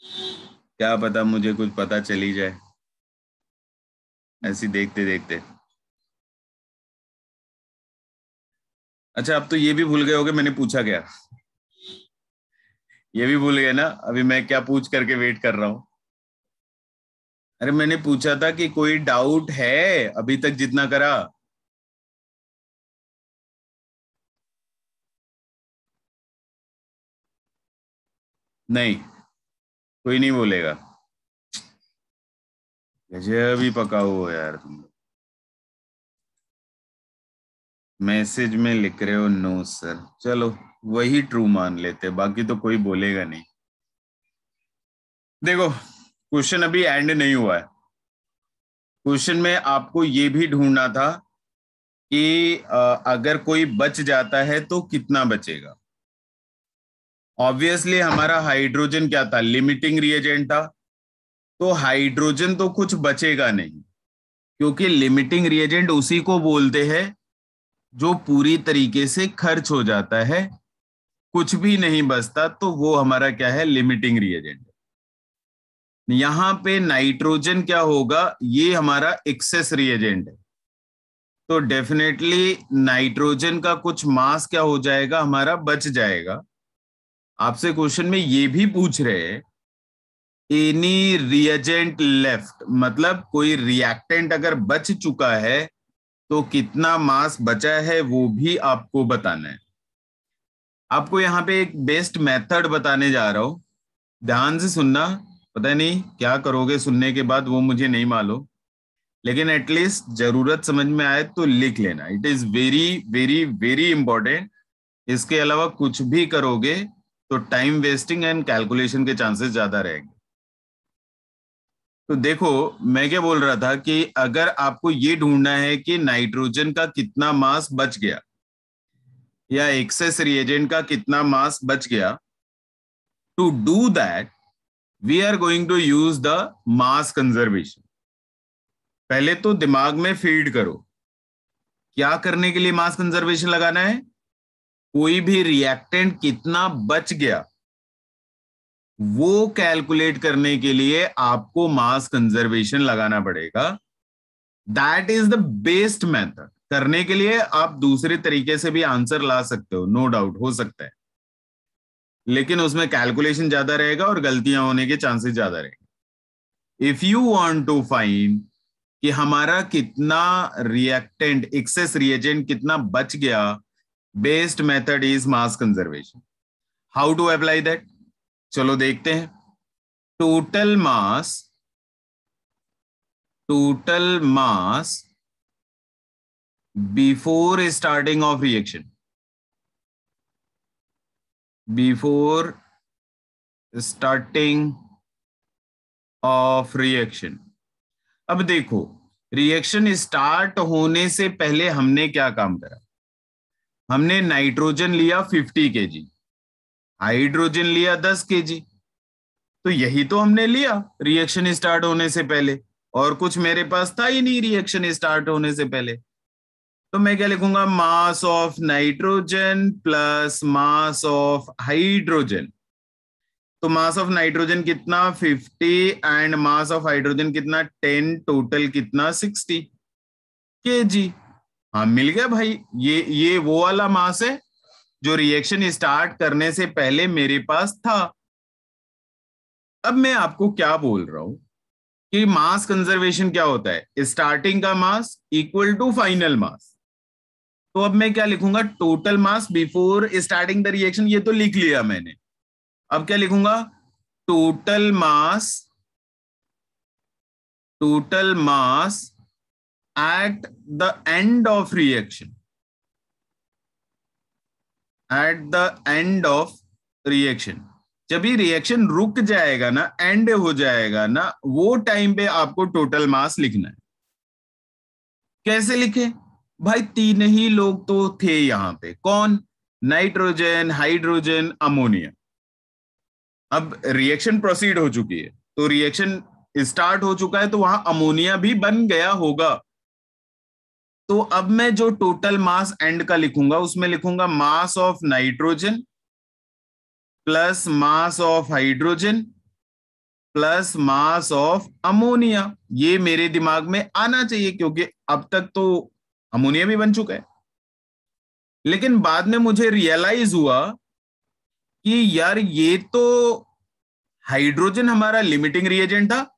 Speaker 1: क्या पता मुझे कुछ पता चली
Speaker 2: जाए ऐसी देखते देखते अच्छा अब तो ये भी भूल गए होगे मैंने पूछा क्या
Speaker 1: ये भी भूल गए ना अभी मैं क्या पूछ करके वेट कर रहा हूं अरे मैंने पूछा था कि कोई डाउट है अभी तक जितना करा
Speaker 2: नहीं कोई नहीं बोलेगा गजब पका हो यार तुम
Speaker 1: मैसेज में लिख रहे हो नो सर चलो वही ट्रू मान लेते बाकी तो कोई बोलेगा नहीं देखो क्वेश्चन अभी एंड नहीं हुआ है क्वेश्चन में आपको ये भी ढूंढना था कि अगर कोई बच जाता है तो कितना बचेगा ऑब्वियसली हमारा हाइड्रोजन क्या था लिमिटिंग रिएजेंट था तो हाइड्रोजन तो कुछ बचेगा नहीं क्योंकि लिमिटिंग रिएजेंट उसी को बोलते हैं जो पूरी तरीके से खर्च हो जाता है कुछ भी नहीं बचता तो वो हमारा क्या है लिमिटिंग रिएजेंट यहां पे नाइट्रोजन क्या होगा ये हमारा एक्सेस रिएजेंट है तो डेफिनेटली नाइट्रोजन का कुछ मास क्या हो जाएगा हमारा बच जाएगा आपसे क्वेश्चन में ये भी पूछ रहे हैं एनी रिएजेंट लेफ्ट मतलब कोई रिएक्टेंट अगर बच चुका है तो कितना मास बचा है वो भी आपको बताना है आपको यहाँ पे एक बेस्ट मेथड बताने जा रहा हूं ध्यान से सुनना पता नहीं क्या करोगे सुनने के बाद वो मुझे नहीं मालूम लेकिन एटलीस्ट जरूरत समझ में आए तो लिख लेना it is very very very important इसके अलावा कुछ भी करोगे तो टाइम वेस्टिंग एंड कैलकुलेशन के चांसेस ज्यादा रहेंगे तो देखो मैं क्या बोल रहा था कि अगर आपको ये ढूंढना है कि नाइट्रोजन का कितना मास बच गया या एक्सेस रिएजेंट का कितना मास बच गया to do that we are going to use the mass conservation पहले तो दिमाग में फीड करो क्या करने के लिए मास कंजर्वेशन लगाना है कोई भी रिएक्टेंट कितना बच गया वो कैलकुलेट करने के लिए आपको मास कंजर्वेशन लगाना पड़ेगा that is the best method करने के लिए आप दूसरे तरीके से भी आंसर ला सकते हो नो डाउट हो सकता है लेकिन उसमें कैलकुलेशन ज्यादा रहेगा और गलतियां होने के चांसेस ज्यादा रहेंगे if you want to find कि हमारा कितना रिएक्टेंट एक्सेस रिएजेंट कितना बच गया best method is mass conservation how to apply that चलो देखते हैं total mass total mass before starting of reaction before starting of reaction अब देखो रिएक्शन स्टार्ट होने से पहले हमने क्या काम करा हमने नाइट्रोजन लिया 50 के जी हाइड्रोजन लिया 10 के जी तो यही तो हमने लिया रिएक्शन स्टार्ट होने से पहले और कुछ मेरे पास था ही नहीं रिएक्शन स्टार्ट होने से पहले तो मैं क्या लिखूंगा mass of nitrogen plus mass of hydrogen तो मास ऑफ नाइट्रोजन कितना 50 एंड मास ऑफ हाइड्रोजन कितना 10 टोटल कितना 60 के जी हाँ मिल गया भाई ये ये वो वाला मास है जो रिएक्शन स्टार्ट करने से पहले मेरे पास था अब मैं आपको क्या बोल रहा हूं कि मास कंजर्वेशन क्या होता है स्टार्टिंग का mass equal to final mass तो अब मैं क्या लिखूंगा total mass before starting the reaction ये तो लिख लिया मैंने अब क्या लिखूंगा total mass total mass at the end of reaction at the end of reaction जब ये रिएक्शन रुक जाएगा ना एंड हो जाएगा ना वो टाइम पे आपको टोटल मास लिखना है कैसे लिखे भाई तीन ही लोग तो थे यहां पे कौन नाइट्रोजन हाइड्रोजन अमोनिया अब रिएक्शन प्रोसीड हो चुकी है तो रिएक्शन स्टार्ट हो चुका है तो वहां अमोनिया भी बन गया होगा तो अब मैं जो टोटल मास एंड का लिखूंगा उसमें लिखूंगा mass of nitrogen plus mass of hydrogen plus mass of ammonia ये मेरे दिमाग में आना चाहिए क्योंकि अब तक तो अमोनिया भी बन चुका है लेकिन बाद में मुझे रियलाइज हुआ कि यार ये तो हाइड्रोजन हमारा लिमिटिंग रिएजेंट था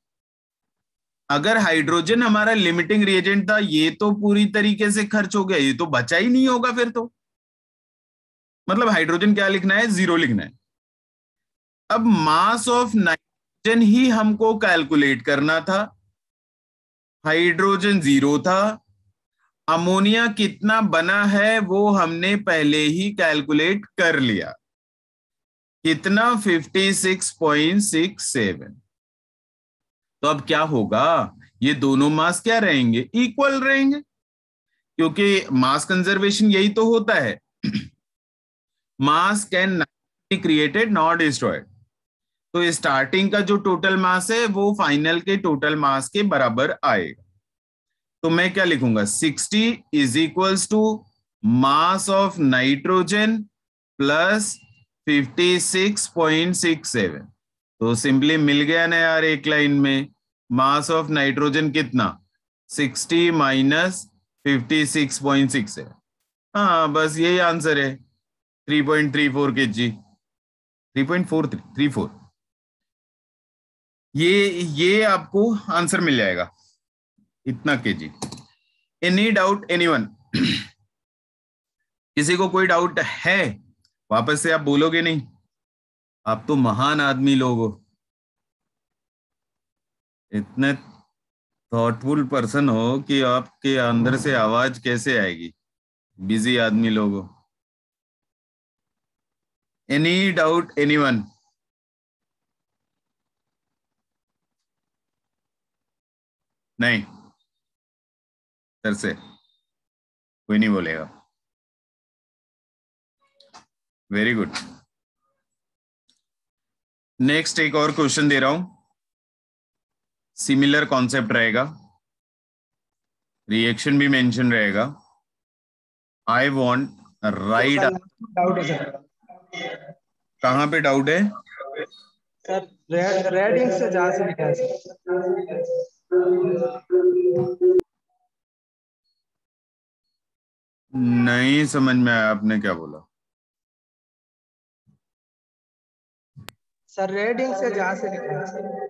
Speaker 1: अगर हाइड्रोजन हमारा लिमिटिंग रिएजेंट था ये तो पूरी तरीके से खर्च हो गया ये तो बचा ही नहीं होगा फिर तो मतलब हाइड्रोजन क्या लिखना है जीरो लिखना है अब मास ऑफ नाइट्रोजन ही हमको कैलकुलेट करना था हाइड्रोजन जीरो था अमोनिया कितना बना है वो हमने पहले ही कैलकुलेट कर लिया कितना 56.67 तो अब क्या होगा ये दोनों मास क्या रहेंगे इक्वल रहेंगे क्योंकि मास कंजर्वेशन यही तो होता है mass can be created not destroyed तो स्टार्टिंग का जो टोटल मास है वो फाइनल के टोटल मास के बराबर आएगा तो मैं क्या लिखूंगा sixty is equals to mass of nitrogen plus fifty six point six seven तो सिंपली मिल गया ना यार एक लाइन में मास ऑफ नाइट्रोजन कितना sixty minus fifty six point six seven हाँ बस यही आंसर है three point three four K G three point four three three four ये ये आपको आंसर मिल जाएगा इतना K G any doubt any one किसी को कोई डाउट है वापस से आप बोलोगे नहीं आप तो महान आदमी लोग हो इतने थॉटफुल पर्सन हो कि आपके अंदर से आवाज कैसे आएगी बिजी आदमी लोग हो एनी डाउट एनी
Speaker 2: वन नहीं सर से कोई नहीं बोलेगा वेरी गुड
Speaker 1: नेक्स्ट एक और क्वेश्चन दे रहा हूं सिमिलर कॉन्सेप्ट रहेगा रिएक्शन भी मेंशन रहेगा आई वांट राइट डाउट है सर पे डाउट है
Speaker 2: सर रेड रेड इंक से जा से लिखा है नहीं समझ में आया आपने क्या बोला सर रेड इंक से जहां से लिखा है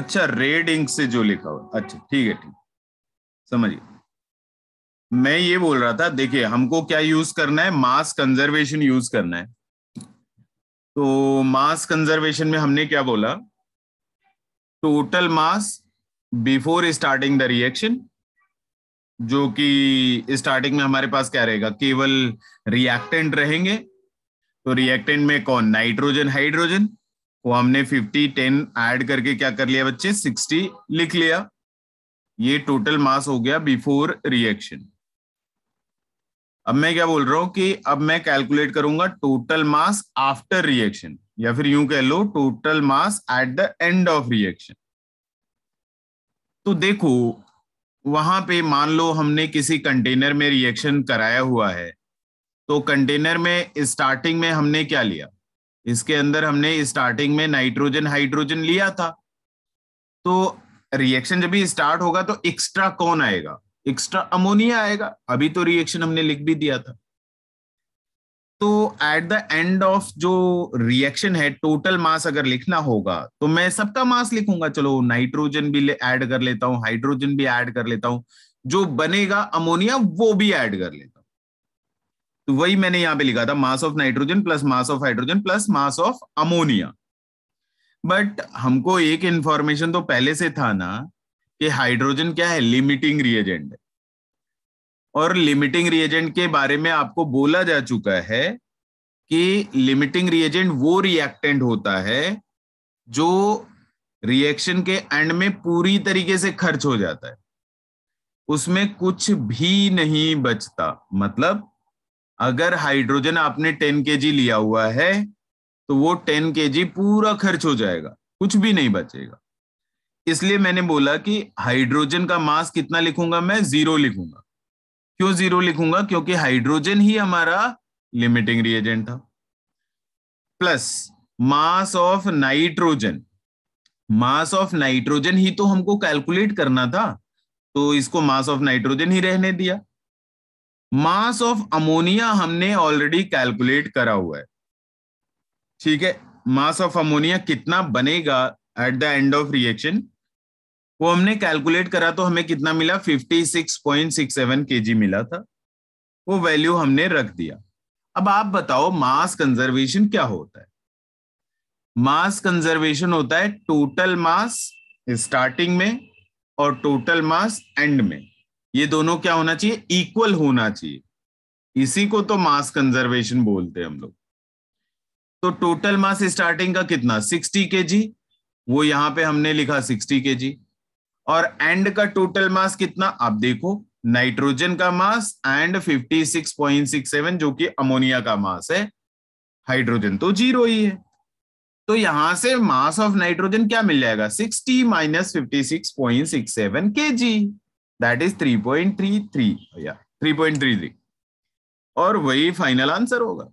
Speaker 1: अच्छा रेड इंक से जो लिखा हुआ अच्छा ठीक है ठीक समझिए मैं ये बोल रहा था देखिए हमको क्या यूज करना है मास कंजर्वेशन यूज करना है तो मास कंजर्वेशन में हमने क्या बोला total mass before starting the reaction जो कि स्टार्टिंग में हमारे पास क्या रहेगा केवल रिएक्टेंट रहेंगे तो रिएक्टेंट में कौन नाइट्रोजन हाइड्रोजन वो हमने 50 10 ऐड करके क्या कर लिया बच्चे 60 लिख लिया ये टोटल मास हो गया बिफोर रिएक्शन अब मैं क्या बोल रहा हूं कि अब मैं कैलकुलेट करूंगा टोटल मास आफ्टर रिएक्शन या फिर यूं कह लो total mass at the end of reaction तो देखो वहां पे मान लो हमने किसी कंटेनर में रिएक्शन कराया हुआ है तो कंटेनर में स्टार्टिंग में हमने क्या लिया इसके अंदर हमने स्टार्टिंग में नाइट्रोजन हाइड्रोजन लिया था तो रिएक्शन जब भी स्टार्ट होगा तो एक्स्ट्रा कौन आएगा एक्स्ट्रा अमोनिया आएगा अभी तो रिएक्शन हमने लिख भी दिया था तो एट द एंड ऑफ जो रिएक्शन है टोटल मास अगर लिखना होगा तो मैं सबका मास लिखूंगा चलो नाइट्रोजन भी ऐड कर लेता हूं हाइड्रोजन भी ऐड कर लेता हूं जो बनेगा अमोनिया वो भी ऐड कर लेता तो वही मैंने यहाँ पे लिखा था mass of nitrogen plus mass of hydrogen plus mass of ammonia but हमको एक इंफॉर्मेशन तो पहले से था ना कि हाइड्रोजन क्या है लिमिटिंग रिएजेंट है और लिमिटिंग रिएजेंट के बारे में आपको बोला जा चुका है कि लिमिटिंग रिएजेंट वो रिएक्टेंट होता है जो रिएक्शन के एंड में पूरी तरीके से खर्च हो जाता है उसमें कुछ भी नहीं बचता मतलब अगर हाइड्रोजन आपने टेन के लिया हुआ है तो वो टेन के पूरा खर्च हो जाएगा कुछ भी नहीं बचेगा इसलिए मैंने बोला कि हाइड्रोजन का मास कितना लिखूंगा मैं जीरो लिखूंगा क्यों जीरो लिखूंगा क्योंकि हाइड्रोजन ही हमारा लिमिटिंग रिएजेंट था plus mass of nitrogen mass of nitrogen ही तो हमको कैलकुलेट करना था तो इसको मास ऑफ नाइट्रोजन ही रहने दिया मास ऑफ अमोनिया हमने ऑलरेडी कैलकुलेट करा हुआ है ठीक है मास ऑफ अमोनिया कितना बनेगा at the end of reaction वो हमने कैलकुलेट करा तो हमें कितना मिला 56.67 केजी मिला था वो वैल्यू हमने रख दिया अब आप बताओ मास कंजर्वेशन क्या होता है मास कंजर्वेशन होता है टोटल मास स्टार्टिंग में और टोटल मास एंड में ये दोनों क्या होना चाहिए इक्वल होना चाहिए इसी को तो मास कंजर्वेशन बोलते हैं हम लोग तो टोटल मास स्टार्टिंग का कितना 60 के जी वो यहां पे हमने लिखा 60 के जी और एंड का टोटल मास कितना आप देखो नाइट्रोजन का मास एंड 56.67 जो कि अमोनिया का मास है हाइड्रोजन तो जीरो ही है तो यहां से मास ऑफ नाइट्रोजन क्या मिल जाएगा 60 minus fifty six point six seven K G that is three point three three या थ्री पॉइंट थ्री थ्री और वही फाइनल आंसर होगा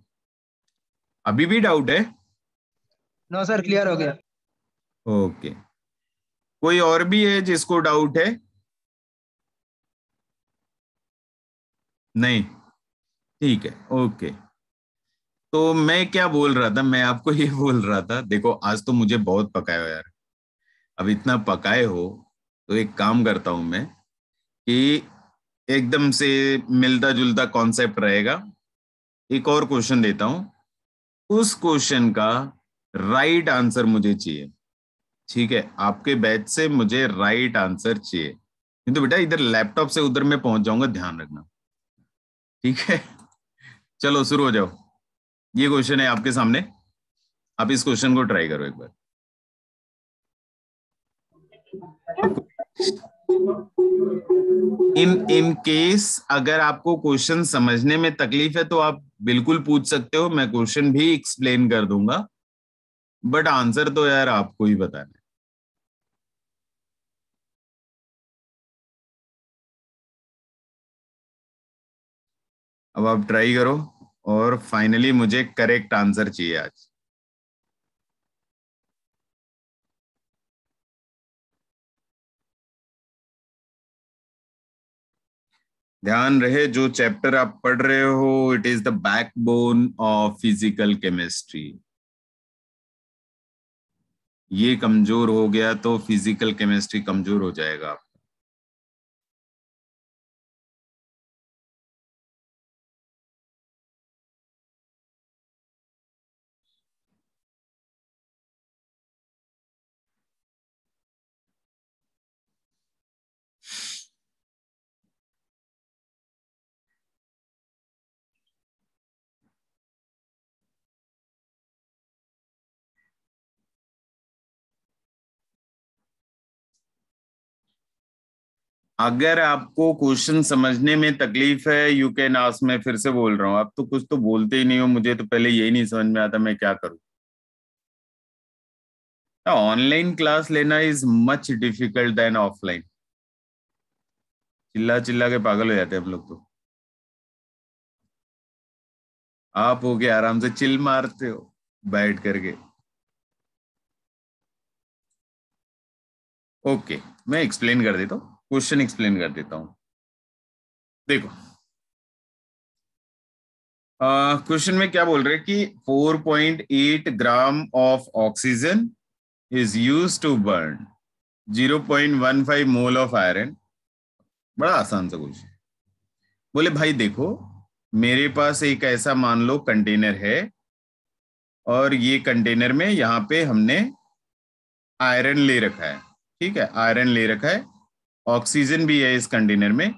Speaker 1: अभी भी डाउट है
Speaker 2: नो सर क्लियर हो गया
Speaker 1: ओके okay. कोई और भी है जिसको डाउट है नहीं ठीक है ओके तो मैं क्या बोल रहा था मैं आपको ये बोल रहा था देखो आज तो मुझे बहुत पकाए हो यार अब इतना पकाए हो तो एक काम करता हूं मैं कि एकदम से मिलता जुलता कॉन्सेप्ट रहेगा एक और क्वेश्चन देता हूं उस क्वेश्चन का राइट right आंसर मुझे चाहिए ठीक है आपके बैच से मुझे राइट आंसर चाहिए नहीं तो बेटा इधर लैपटॉप से उधर मैं पहुंच जाऊंगा ध्यान रखना ठीक है चलो शुरू हो जाओ ये क्वेश्चन है आपके सामने आप इस क्वेश्चन को ट्राई करो एक बार इन इन केस अगर आपको क्वेश्चन समझने में तकलीफ है तो आप बिल्कुल पूछ सकते हो मैं क्वेश्चन भी एक्सप्लेन कर दूंगा बट आंसर तो यार आपको ही बताना है
Speaker 2: अब आप ट्राई करो और फाइनली मुझे करेक्ट आंसर चाहिए आज ध्यान रहे जो चैप्टर आप पढ़ रहे
Speaker 1: हो it is the backbone of physical chemistry ये कमजोर हो गया तो फिजिकल केमिस्ट्री कमजोर हो जाएगा अगर आपको क्वेश्चन समझने में तकलीफ है यू कैन आस मैं फिर से बोल रहा हूँ आप तो कुछ तो बोलते ही नहीं हो मुझे तो पहले यही नहीं समझ में आता मैं क्या करूँ ऑनलाइन हाँ, क्लास लेना is much difficult than offline
Speaker 2: चिल्ला चिल्ला के पागल हो जाते हैं हम लोग तो आप हो के आराम से चिल मारते हो बैठ करके ओके मैं एक्सप्लेन कर देता हूँ क्वेश्चन एक्सप्लेन कर देता हूं देखो
Speaker 1: क्वेश्चन uh, में क्या बोल रहे हैं कि 4.8 gram of oxygen is use to burn 0.15 mole of iron बड़ा आसान सा क्वेश्चन बोले भाई देखो मेरे पास एक ऐसा मान लो कंटेनर है और ये कंटेनर में यहां पे हमने आयरन ले रखा है ठीक है आयरन ले रखा है ऑक्सीजन भी है इस कंटेनर में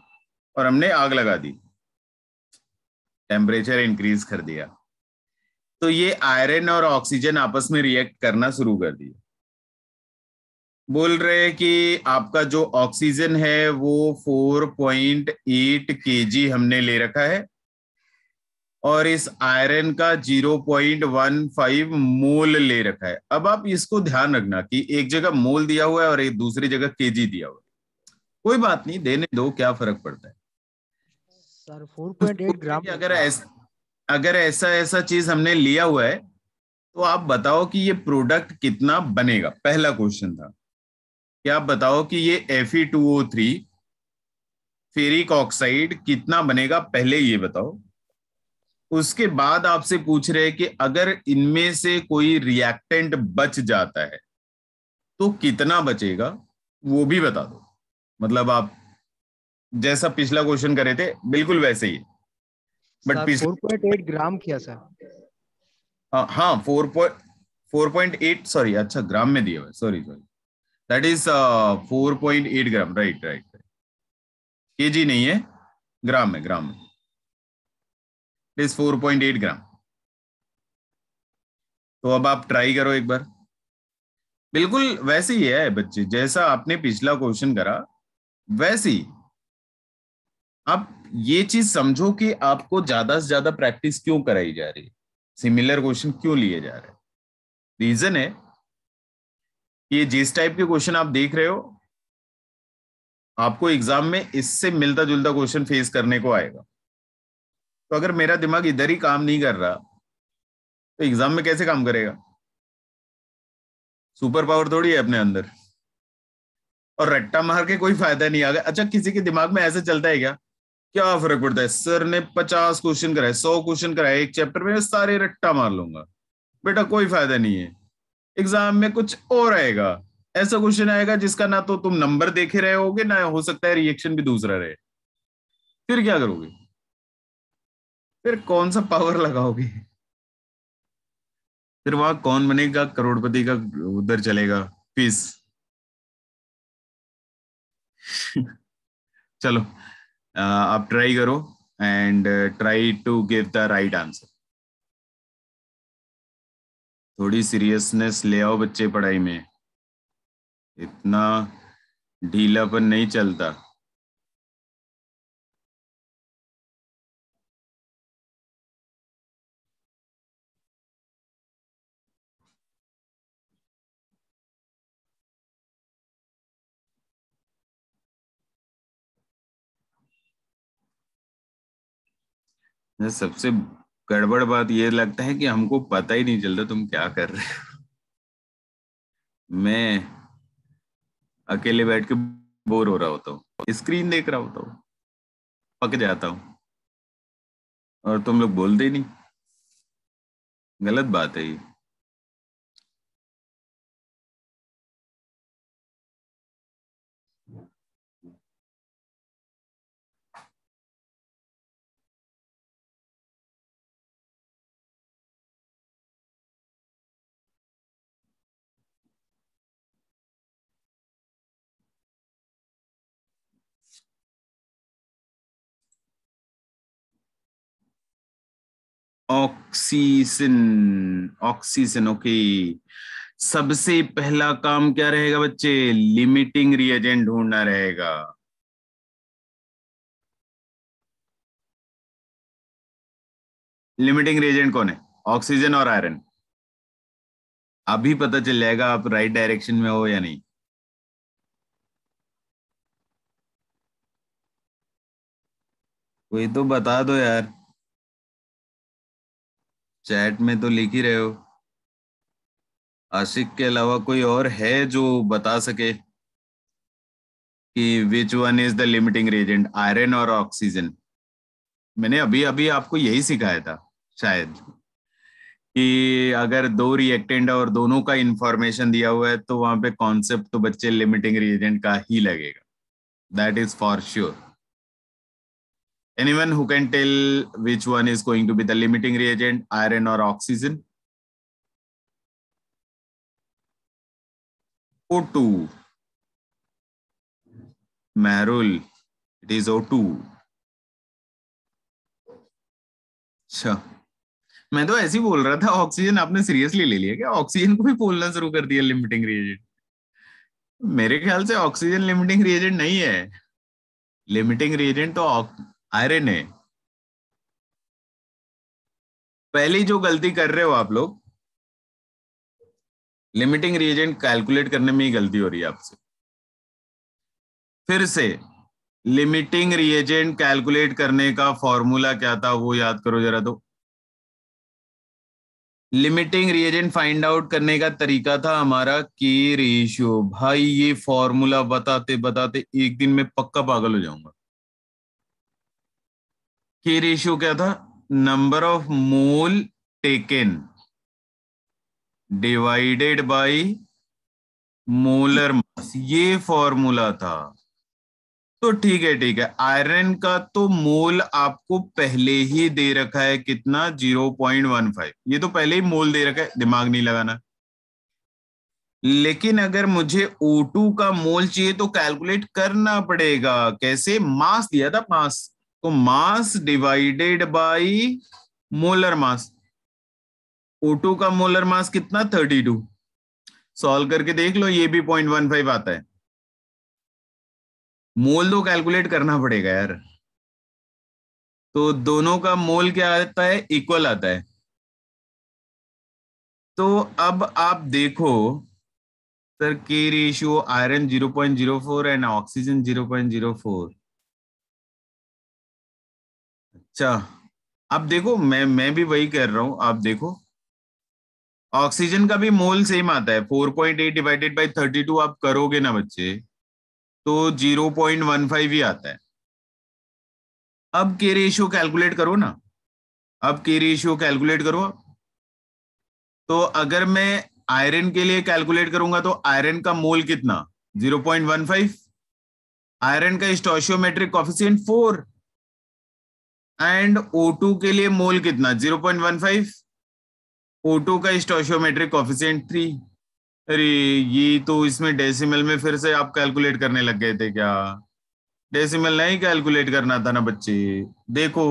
Speaker 1: और हमने आग लगा दी टेम्परेचर इंक्रीज कर दिया तो ये आयरन और ऑक्सीजन आपस में रिएक्ट करना शुरू कर दिया बोल रहे हैं कि आपका जो ऑक्सीजन है वो 4.8 पॉइंट हमने ले रखा है और इस आयरन का 0.15 मोल ले रखा है अब आप इसको ध्यान रखना कि एक जगह मोल दिया हुआ है और एक दूसरी जगह केजी दिया हुआ है कोई बात नहीं देने दो क्या फर्क पड़ता है सर एट ग्राम अगर ऐसा अगर ऐसा ऐसा चीज हमने लिया हुआ है तो आप बताओ कि ये प्रोडक्ट कितना बनेगा पहला क्वेश्चन था कि आप बताओ कि ये F E two O three ferric oxide कितना बनेगा पहले ये बताओ उसके बाद आपसे पूछ रहे हैं कि अगर इनमें से कोई रिएक्टेंट बच जाता है तो कितना बचेगा वो भी बता दो मतलब आप जैसा पिछला क्वेश्चन करे थे बिल्कुल वैसे ही बट पिछला ग्राम किया सर हाँ four point four point eight sorry अच्छा ग्राम में दिया हुआ sorry sorry that is four point eight gram right right K G नहीं है ग्राम है ग्राम में it is four point eight gram तो अब आप ट्राई करो एक बार बिल्कुल वैसे ही है बच्चे जैसा आपने पिछला क्वेश्चन करा वैसी आप ये चीज समझो कि आपको ज्यादा से ज्यादा प्रैक्टिस क्यों कराई जा रही है सिमिलर क्वेश्चन क्यों लिए जा रहे हैं रीजन है कि जिस टाइप के क्वेश्चन आप देख रहे हो आपको एग्जाम में इससे मिलता जुलता क्वेश्चन फेस करने को आएगा तो अगर मेरा दिमाग इधर ही काम नहीं कर रहा तो एग्जाम में कैसे काम करेगा सुपर पावर थोड़ी है अपने अंदर और रट्टा मार के कोई फायदा नहीं आ गया अच्छा किसी के दिमाग में ऐसे चलता है क्या क्या फर्क पड़ता है सर ने पचास क्वेश्चन कराए सौ क्वेश्चन कराए एक चैप्टर में सारे रट्टा मार लूंगा बेटा कोई फायदा नहीं है एग्जाम में कुछ और आएगा ऐसा क्वेश्चन आएगा जिसका ना तो तुम नंबर देखे रहे होगे ना हो सकता है रिएक्शन भी दूसरा रहे फिर क्या करोगे फिर कौन सा पावर लगाओगे फिर वहां कौन बनेगा करोड़पति का उधर चलेगा फीस चलो आप ट्राई करो and try to give the right answer थोड़ी सीरियसनेस
Speaker 2: ले आओ बच्चे पढ़ाई में इतना ढीलापन नहीं चलता
Speaker 1: सबसे गड़बड़ बात यह लगता है कि हमको पता ही नहीं चलता तुम क्या कर रहे हो मैं अकेले बैठ के बोर हो रहा
Speaker 2: होता हूँ स्क्रीन देख रहा होता हूँ पक जाता हूँ और तुम लोग बोलते ही नहीं गलत बात है ये
Speaker 1: ऑक्सीजन ऑक्सीजन ओके सबसे पहला काम क्या रहेगा बच्चे लिमिटिंग रिएजेंट ढूंढना रहेगा
Speaker 2: लिमिटिंग रिएजेंट कौन है ऑक्सीजन और आयरन अभी
Speaker 1: पता चल जाएगा आप राइट डायरेक्शन में हो या नहीं कोई तो बता दो यार
Speaker 2: चैट में तो लिख ही रहे हो
Speaker 1: आशिक के अलावा कोई और है जो बता सके कि which one is the limiting reagent iron और ऑक्सीजन मैंने अभी अभी आपको यही सिखाया था शायद कि अगर दो रिएक्टेंट और दोनों का इंफॉर्मेशन दिया हुआ है तो वहां पे कॉन्सेप्ट तो बच्चे लिमिटिंग रिएजेंट का ही लगेगा that is for sure anyone who can tell which one is going to be the limiting reagent iron or oxygen o2 marul it is o2 अच्छा मैं तो ऐसे ही बोल रहा था ऑक्सीजन आपने सीरियसली ले लिया क्या ऑक्सीजन को भी बोलना शुरू कर दिया लिमिटिंग रिएजेंट मेरे ख्याल से ऑक्सीजन लिमिटिंग रिएजेंट नहीं है लिमिटिंग रिएजेंट तो आयरन है
Speaker 2: पहली जो गलती कर रहे हो आप लोग
Speaker 1: लिमिटिंग रिएजेंट कैलकुलेट करने में ही गलती हो रही है आपसे फिर से लिमिटिंग रिएजेंट कैलकुलेट करने का फॉर्मूला क्या था वो याद करो जरा तो लिमिटिंग रिएजेंट फाइंड आउट करने का तरीका था हमारा के रेशियो भाई ये फॉर्मूला बताते बताते एक दिन में पक्का पागल हो जाऊंगा के रेशियो क्या था number of mole taken divided by molar mass ये फॉर्मूला था तो ठीक है ठीक है आयरन का तो मोल आपको पहले ही दे रखा है कितना जीरो पॉइंट वन फाइव ये तो पहले ही मोल दे रखा है दिमाग नहीं लगाना लेकिन अगर मुझे O2 का मोल चाहिए तो कैलकुलेट करना पड़ेगा कैसे मास दिया था मास तो mass divided by molar mass O2 का मोलर मास कितना 32 सॉल्व करके देख लो ये भी 0.15 आता है
Speaker 2: मोल तो कैलकुलेट करना पड़ेगा यार तो दोनों का मोल क्या
Speaker 1: आता है इक्वल आता है तो अब आप देखो सर के रेशियो आयरन 0.04 एंड ऑक्सीजन 0.04 अच्छा अब देखो मैं मैं भी वही कर रहा हूं आप देखो ऑक्सीजन का भी मोल सेम आता है four point eight divided by thirty two आप करोगे ना बच्चे तो जीरो पॉइंट वन फाइव ही आता है अब के रेशियो कैलकुलेट करो ना अब के रेशियो कैलकुलेट करो आप तो अगर मैं आयरन के लिए कैलकुलेट करूंगा तो आयरन का मोल कितना zero point one five iron का stoichiometric coefficient four and O2 के लिए मोल कितना 0.15 O2 का स्टोशियोमेट्रिक कॉफिशियंट थ्री अरे ये तो इसमें डेसिमल में फिर से आप कैलकुलेट करने लग गए थे क्या डेसिमल नहीं कैलकुलेट करना था ना बच्चे देखो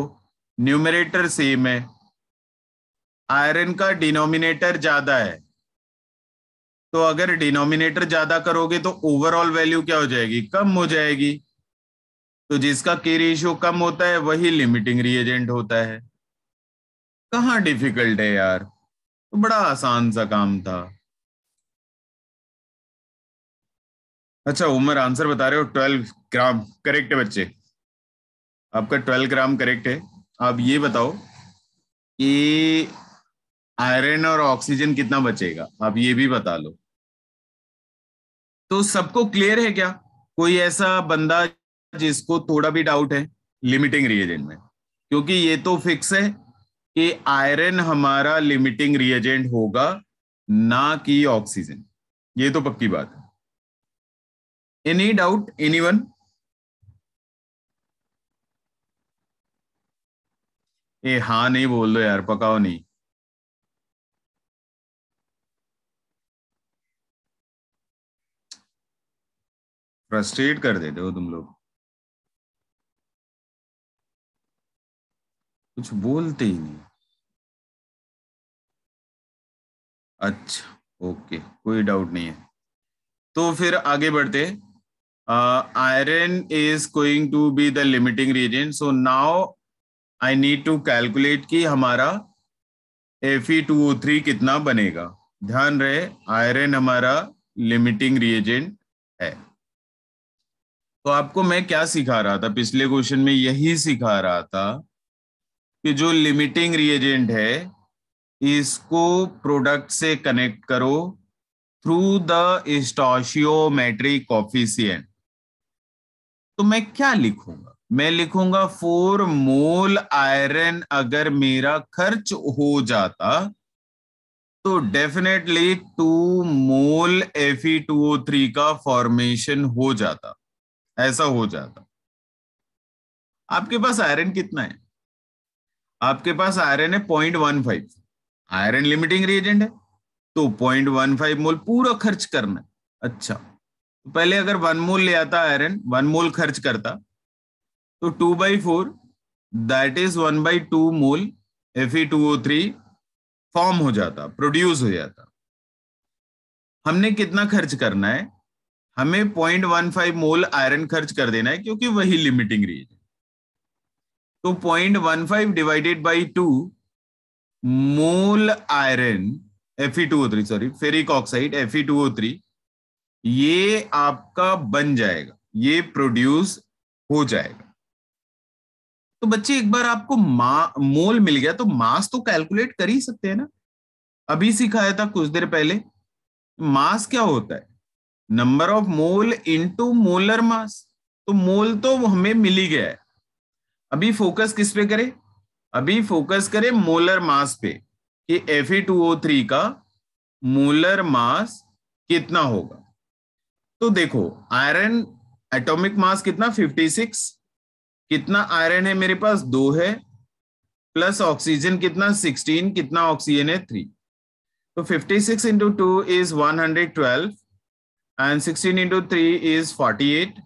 Speaker 1: न्यूमरेटर सेम है आयरन का डिनोमिनेटर ज्यादा है तो अगर डिनोमिनेटर ज्यादा करोगे तो ओवरऑल वैल्यू क्या हो जाएगी कम हो जाएगी तो जिसका के रेशियो कम होता है वही लिमिटिंग रिएजेंट होता है कहा डिफिकल्ट है यार तो बड़ा आसान सा काम था
Speaker 2: अच्छा उमर आंसर बता रहे हो ट्वेल्व ग्राम
Speaker 1: करेक्ट है बच्चे आपका ट्वेल्व ग्राम करेक्ट है आप ये बताओ कि आयरन और ऑक्सीजन कितना बचेगा आप ये भी बता लो तो सबको क्लियर है क्या कोई ऐसा बंदा जिसको थोड़ा भी डाउट है लिमिटिंग रिएजेंट में क्योंकि ये तो फिक्स है कि आयरन हमारा लिमिटिंग रिएजेंट होगा ना कि ऑक्सीजन ये तो पक्की बात है एनी डाउट एनी वन
Speaker 2: ए हाँ नहीं बोल दो यार पकाओ नहीं फ्रस्ट्रेट कर देते हो तुम लोग कुछ बोलते ही नहीं अच्छा ओके
Speaker 1: कोई डाउट नहीं है तो फिर आगे बढ़ते iron is going to be the limiting reagent so now I need to calculate कि हमारा एफ ई टू थ्री कितना बनेगा ध्यान रहे आयरन हमारा लिमिटिंग रिएजेंट है तो आपको मैं क्या सिखा रहा था पिछले क्वेश्चन में यही सिखा रहा था कि जो लिमिटिंग रिएजेंट है इसको प्रोडक्ट से कनेक्ट करो थ्रू द स्टॉशियोमेट्रिक कॉफिशियंट तो मैं क्या लिखूंगा मैं लिखूंगा फोर मोल आयरन अगर मेरा खर्च हो जाता तो definitely two mole F three का फॉर्मेशन हो जाता ऐसा हो जाता आपके पास आयरन कितना है आपके पास आयरन है point one five iron limiting reagent है तो पॉइंट वन फाइव मोल पूरा खर्च करना है अच्छा तो पहले अगर वन मोल ले आता आयरन वन मोल खर्च करता तो two by four that is one by two mole F E two O three form हो जाता प्रोड्यूस हो जाता हमने कितना खर्च करना है हमें फाइव मोल आयरन खर्च कर देना है क्योंकि वही लिमिटिंग रीजन तो point one five divided by two mole iron F two O three sorry ferric oxide F two O three ये आपका बन जाएगा ये प्रोड्यूस हो जाएगा तो बच्चे एक बार आपको मोल मिल गया तो मास तो कैलकुलेट कर ही सकते हैं ना अभी सिखाया था कुछ देर पहले मास क्या होता है number of mole into molar mass तो मोल तो हमें मिल ही गया है अभी फोकस किस पे करें अभी फोकस करें मोलर मास पे कि Fe2O3 का मोलर मास कितना होगा तो देखो आयरन एटॉमिक मास कितना 56 कितना आयरन है मेरे पास दो है प्लस ऑक्सीजन कितना 16 कितना ऑक्सीजन है थ्री तो 56 six into two is one hundred twelve and 16 into three is forty eight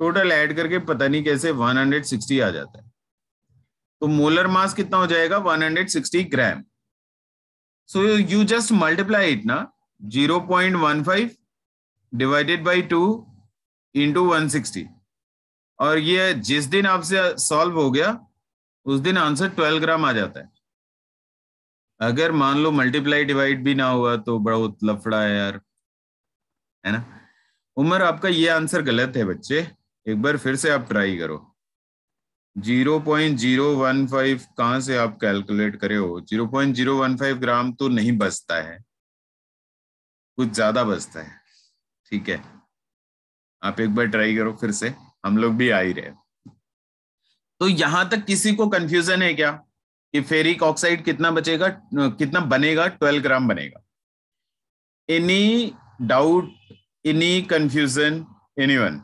Speaker 1: total add करके पता नहीं कैसे 160 आ जाता है तो मोलर मास कितना हो जाएगा 160 gram so you just multiply it ना 0.15 डिवाइडेड बाय 2 इंटू वन और ये जिस दिन आपसे सॉल्व हो गया उस दिन आंसर 12 ग्राम आ जाता है अगर मान लो मल्टीप्लाई डिवाइड भी ना हुआ तो बड़ा लफड़ा है यार है ना उमर आपका ये आंसर गलत है बच्चे एक बार फिर से आप ट्राई करो zero point zero one five कहाँ से आप कैलकुलेट करे हो zero point zero one five gram तो नहीं बचता है कुछ ज्यादा बचता है ठीक है आप एक बार ट्राई करो फिर से हम लोग भी आ ही रहे तो यहां तक किसी को कंफ्यूजन है क्या कि फेरिक ऑक्साइड कितना बचेगा कितना बनेगा ट्वेल्व ग्राम बनेगा any doubt any confusion any one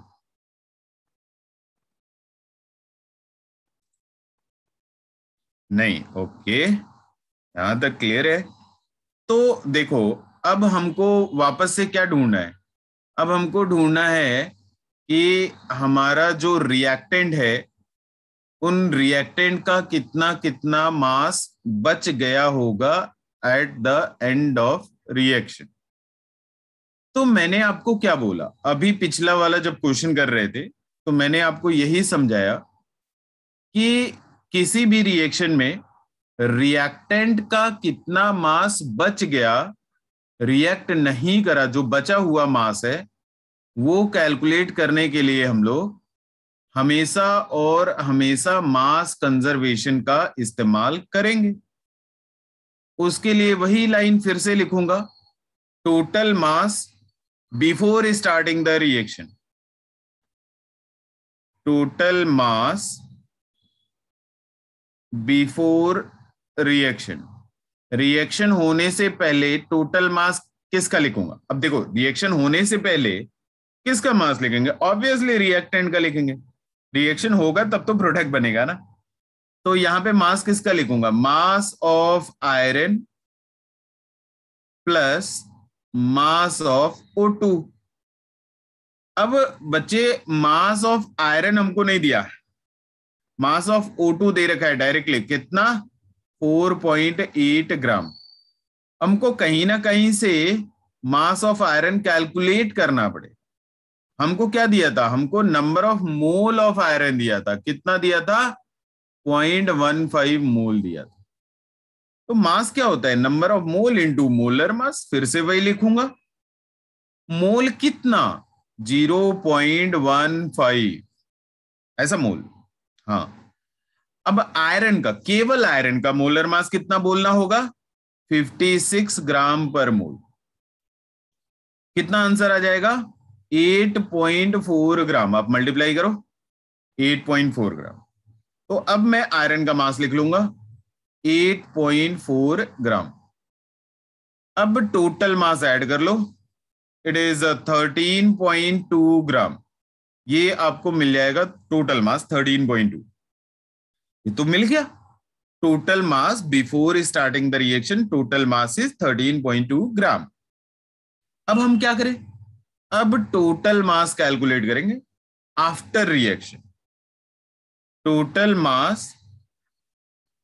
Speaker 1: नहीं ओके यहां तक क्लियर है तो देखो अब हमको वापस से क्या ढूंढना है अब हमको ढूंढना है कि हमारा जो रिएक्टेंट है उन रिएक्टेंट का कितना कितना मास बच गया होगा at the end of reaction तो मैंने आपको क्या बोला अभी पिछला वाला जब क्वेश्चन कर रहे थे तो मैंने आपको यही समझाया कि किसी भी रिएक्शन में रिएक्टेंट का कितना मास बच गया रिएक्ट नहीं करा जो बचा हुआ मास है वो कैलकुलेट करने के लिए हम लोग हमेशा और हमेशा मास कंजर्वेशन का इस्तेमाल करेंगे उसके लिए वही लाइन फिर से लिखूंगा total
Speaker 2: mass before starting the reaction
Speaker 1: total mass before reaction reaction होने से पहले टोटल मास किसका लिखूंगा अब देखो रिएक्शन होने से पहले किसका मास लिखेंगे ऑब्वियसली रिएक्टेंट का लिखेंगे रिएक्शन होगा तब तो प्रोडक्ट बनेगा ना तो यहां पे मास किसका लिखूंगा mass of iron plus mass of O two अब बच्चे मास ऑफ आयरन हमको नहीं दिया है मास ऑफ O2 दे रखा है डायरेक्टली कितना 4.8 ग्राम हमको कहीं ना कहीं से मास ऑफ आयरन कैलकुलेट करना पड़े हमको क्या दिया था हमको number of mole of iron दिया था कितना दिया था 0.15 मोल दिया था तो मास क्या होता है number of mole into molar mass फिर से वही लिखूंगा मोल कितना 0.15 ऐसा मोल हाँ अब आयरन का केवल आयरन का मोलर मास कितना बोलना होगा 56 ग्राम पर मोल कितना आंसर आ जाएगा 8.4 ग्राम आप मल्टीप्लाई करो 8.4 ग्राम तो अब मैं आयरन का मास लिख लूंगा 8.4 ग्राम अब टोटल मास ऐड कर लो इट इज 13.2 ग्राम ये आपको मिल जाएगा total mass thirteen point two ये तो मिल गया total mass before starting the reaction total mass is thirteen point two gram अब हम क्या करें अब टोटल मास कैलकुलेट करेंगे after reaction total mass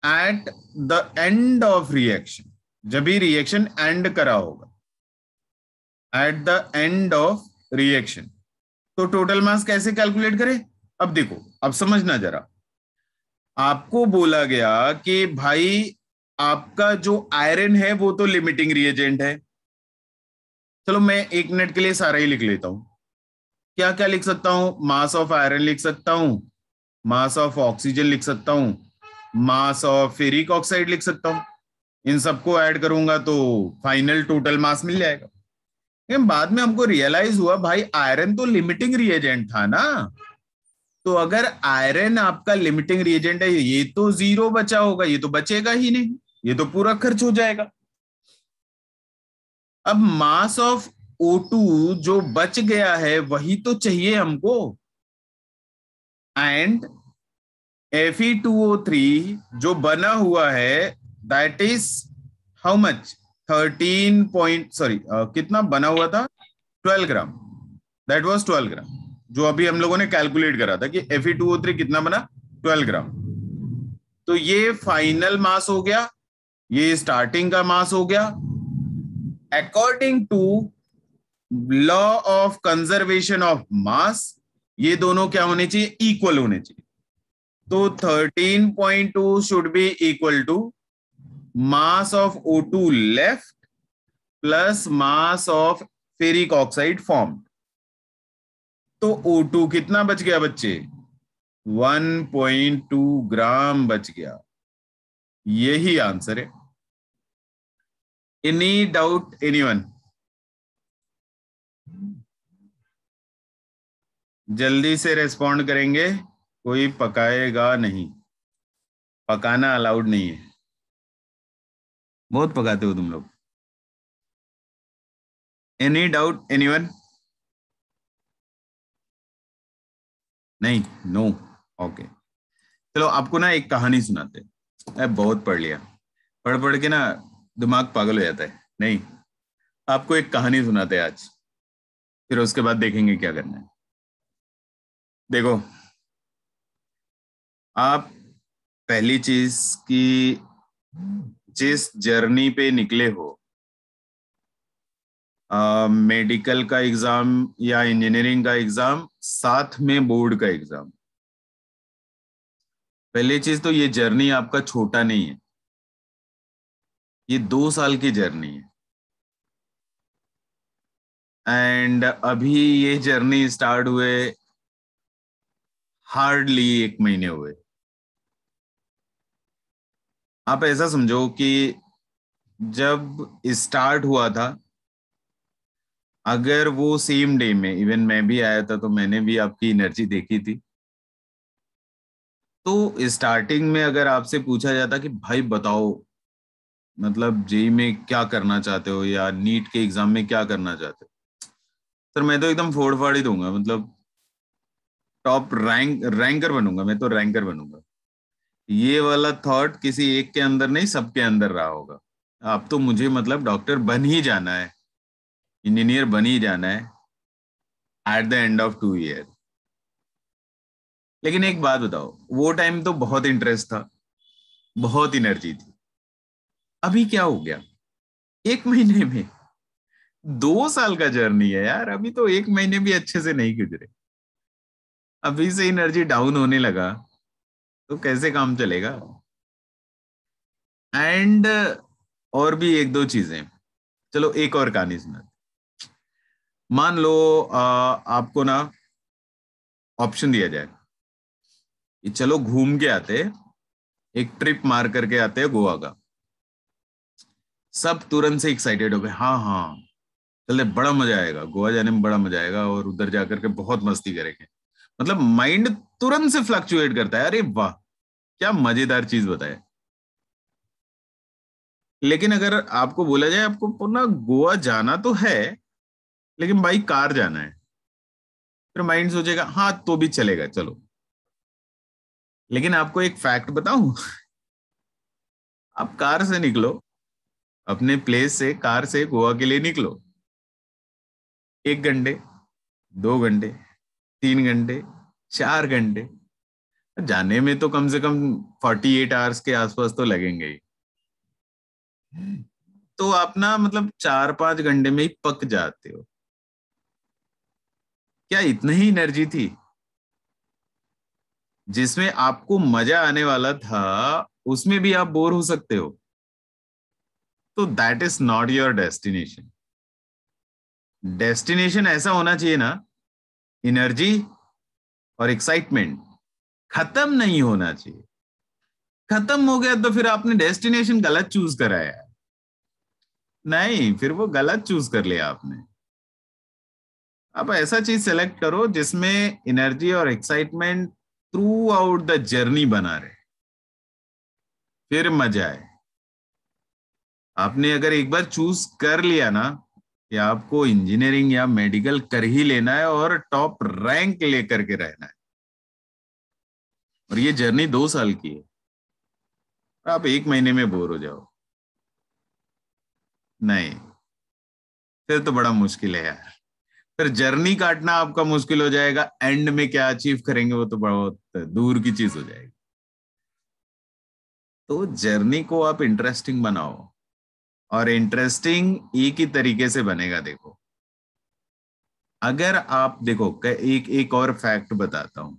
Speaker 1: at the end of reaction जब ही रिएक्शन एंड करा होगा at the end of reaction तो टोटल मास कैसे कैलकुलेट करें अब देखो अब समझना जरा आपको बोला गया कि भाई आपका जो आयरन है वो तो लिमिटिंग रिएजेंट है चलो मैं एक मिनट के लिए सारा ही लिख लेता हूं क्या क्या लिख सकता हूं मास ऑफ आयरन लिख सकता हूं मास ऑफ ऑक्सीजन लिख सकता हूं मास ऑफ फेरिक ऑक्साइड लिख सकता हूं इन सबको ऐड करूंगा तो फाइनल टोटल मास मिल जाएगा बाद में हमको रियलाइज हुआ भाई आयरन तो लिमिटिंग रिएजेंट था ना तो अगर आयरन आपका लिमिटिंग रिएजेंट है ये तो जीरो बचा होगा ये तो बचेगा ही नहीं ये तो पूरा खर्च हो जाएगा अब मास ऑफ O2 जो बच गया है वही तो चाहिए हमको एंड Fe2O3 जो बना हुआ है that is how much thirteen point sorry कितना बना हुआ था twelve gram that was twelve gram जो अभी हम लोगों ने कैलकुलेट करा था कि एफ कितना बना ट्वेल्व ग्राम तो ये फाइनल मास हो गया ये स्टार्टिंग का मास हो गया according to law of conservation of mass ये दोनों क्या होने चाहिए इक्वल होने चाहिए तो thirteen point two should be equal to of O O2 left plus mass of ferric oxide form तो O2 कितना बच गया बच्चे 1.2 ग्राम बच गया यही आंसर है एनी डाउट वन जल्दी से रेस्पॉन्ड करेंगे कोई पकाएगा नहीं पकाना अलाउड नहीं है
Speaker 2: बहुत पकाते हो तुम लोग एनी डाउट एनी वन नहीं
Speaker 1: नो ओके चलो आपको ना एक कहानी सुनाते मैं बहुत पढ़ लिया पढ़ पढ़ के ना दिमाग पागल हो जाता है नहीं आपको एक कहानी सुनाते हैं आज फिर उसके बाद देखेंगे क्या करना है देखो
Speaker 2: आप पहली चीज की
Speaker 1: जिस जर्नी पे निकले हो मेडिकल का एग्जाम या इंजीनियरिंग का एग्जाम साथ में बोर्ड का एग्जाम पहली चीज तो ये जर्नी आपका छोटा नहीं है
Speaker 2: ये दो साल की जर्नी है
Speaker 1: एंड अभी ये जर्नी स्टार्ट हुए हार्डली एक महीने हुए आप ऐसा समझो कि जब स्टार्ट हुआ था अगर वो सेम डे में इवन मैं भी आया था तो मैंने भी आपकी एनर्जी देखी थी तो स्टार्टिंग में अगर आपसे पूछा जाता कि भाई बताओ मतलब जेई में क्या करना चाहते हो या नीट के एग्जाम में क्या करना चाहते हो सर मैं तो एकदम फोड़ फाड़ ही दूंगा मतलब टॉप रैंक रैंकर बनूंगा मैं तो रैंकर बनूंगा ये वाला थॉट किसी एक के अंदर नहीं सबके अंदर रहा होगा अब तो मुझे मतलब डॉक्टर बन ही जाना है इंजीनियर बन ही जाना है at the end of two year लेकिन एक बात बताओ वो टाइम तो बहुत इंटरेस्ट था बहुत एनर्जी थी अभी क्या हो गया एक महीने में दो साल का जर्नी है यार अभी तो एक महीने भी अच्छे से नहीं गुजरे अभी से एनर्जी डाउन होने लगा तो कैसे काम चलेगा एंड और भी एक दो चीजें चलो एक और कहानी सुना मान लो आ, आपको ना ऑप्शन दिया जाए कि चलो घूम के आते एक ट्रिप मार करके आते हैं गोवा का सब तुरंत से एक्साइटेड हो गए हाँ हाँ चले बड़ा मजा आएगा गोवा जाने में बड़ा मजा आएगा और उधर जाकर के बहुत मस्ती करेंगे मतलब माइंड तुरंत से फ्लक्चुएट करता है अरे वाह क्या मजेदार चीज बताए लेकिन अगर आपको बोला जाए आपको पूरा गोवा जाना तो है लेकिन भाई कार जाना है फिर माइंड सोचेगा हाँ तो भी चलेगा चलो लेकिन आपको एक फैक्ट बताऊ आप कार से निकलो अपने प्लेस से कार से गोवा के लिए निकलो एक घंटे दो घंटे तीन घंटे चार घंटे जाने में तो कम से कम फोर्टी एट आवर्स के आसपास तो लगेंगे ही तो आप ना मतलब चार पांच घंटे में ही पक जाते हो क्या इतनी ही एनर्जी थी जिसमें आपको मजा आने वाला था उसमें भी आप बोर हो सकते हो तो that is not your destination destination ऐसा होना चाहिए ना एनर्जी और एक्साइटमेंट खत्म नहीं होना चाहिए खत्म हो गया तो फिर आपने डेस्टिनेशन गलत चूज कराया नहीं फिर वो गलत चूज कर लिया आपने आप ऐसा चीज सेलेक्ट करो जिसमें एनर्जी और excitement throughout the journey बना रहे फिर मजा आए आपने अगर एक बार चूज कर लिया ना कि आपको इंजीनियरिंग या मेडिकल कर ही लेना है और टॉप रैंक लेकर के रहना है और ये जर्नी दो साल की है आप एक महीने में बोर हो जाओ नहीं फिर तो बड़ा मुश्किल है यार फिर जर्नी काटना आपका मुश्किल हो जाएगा एंड में क्या अचीव करेंगे वो तो बहुत दूर की चीज हो जाएगी तो जर्नी को आप इंटरेस्टिंग बनाओ और इंटरेस्टिंग एक ही तरीके से बनेगा देखो अगर आप देखो एक एक और फैक्ट बताता हूं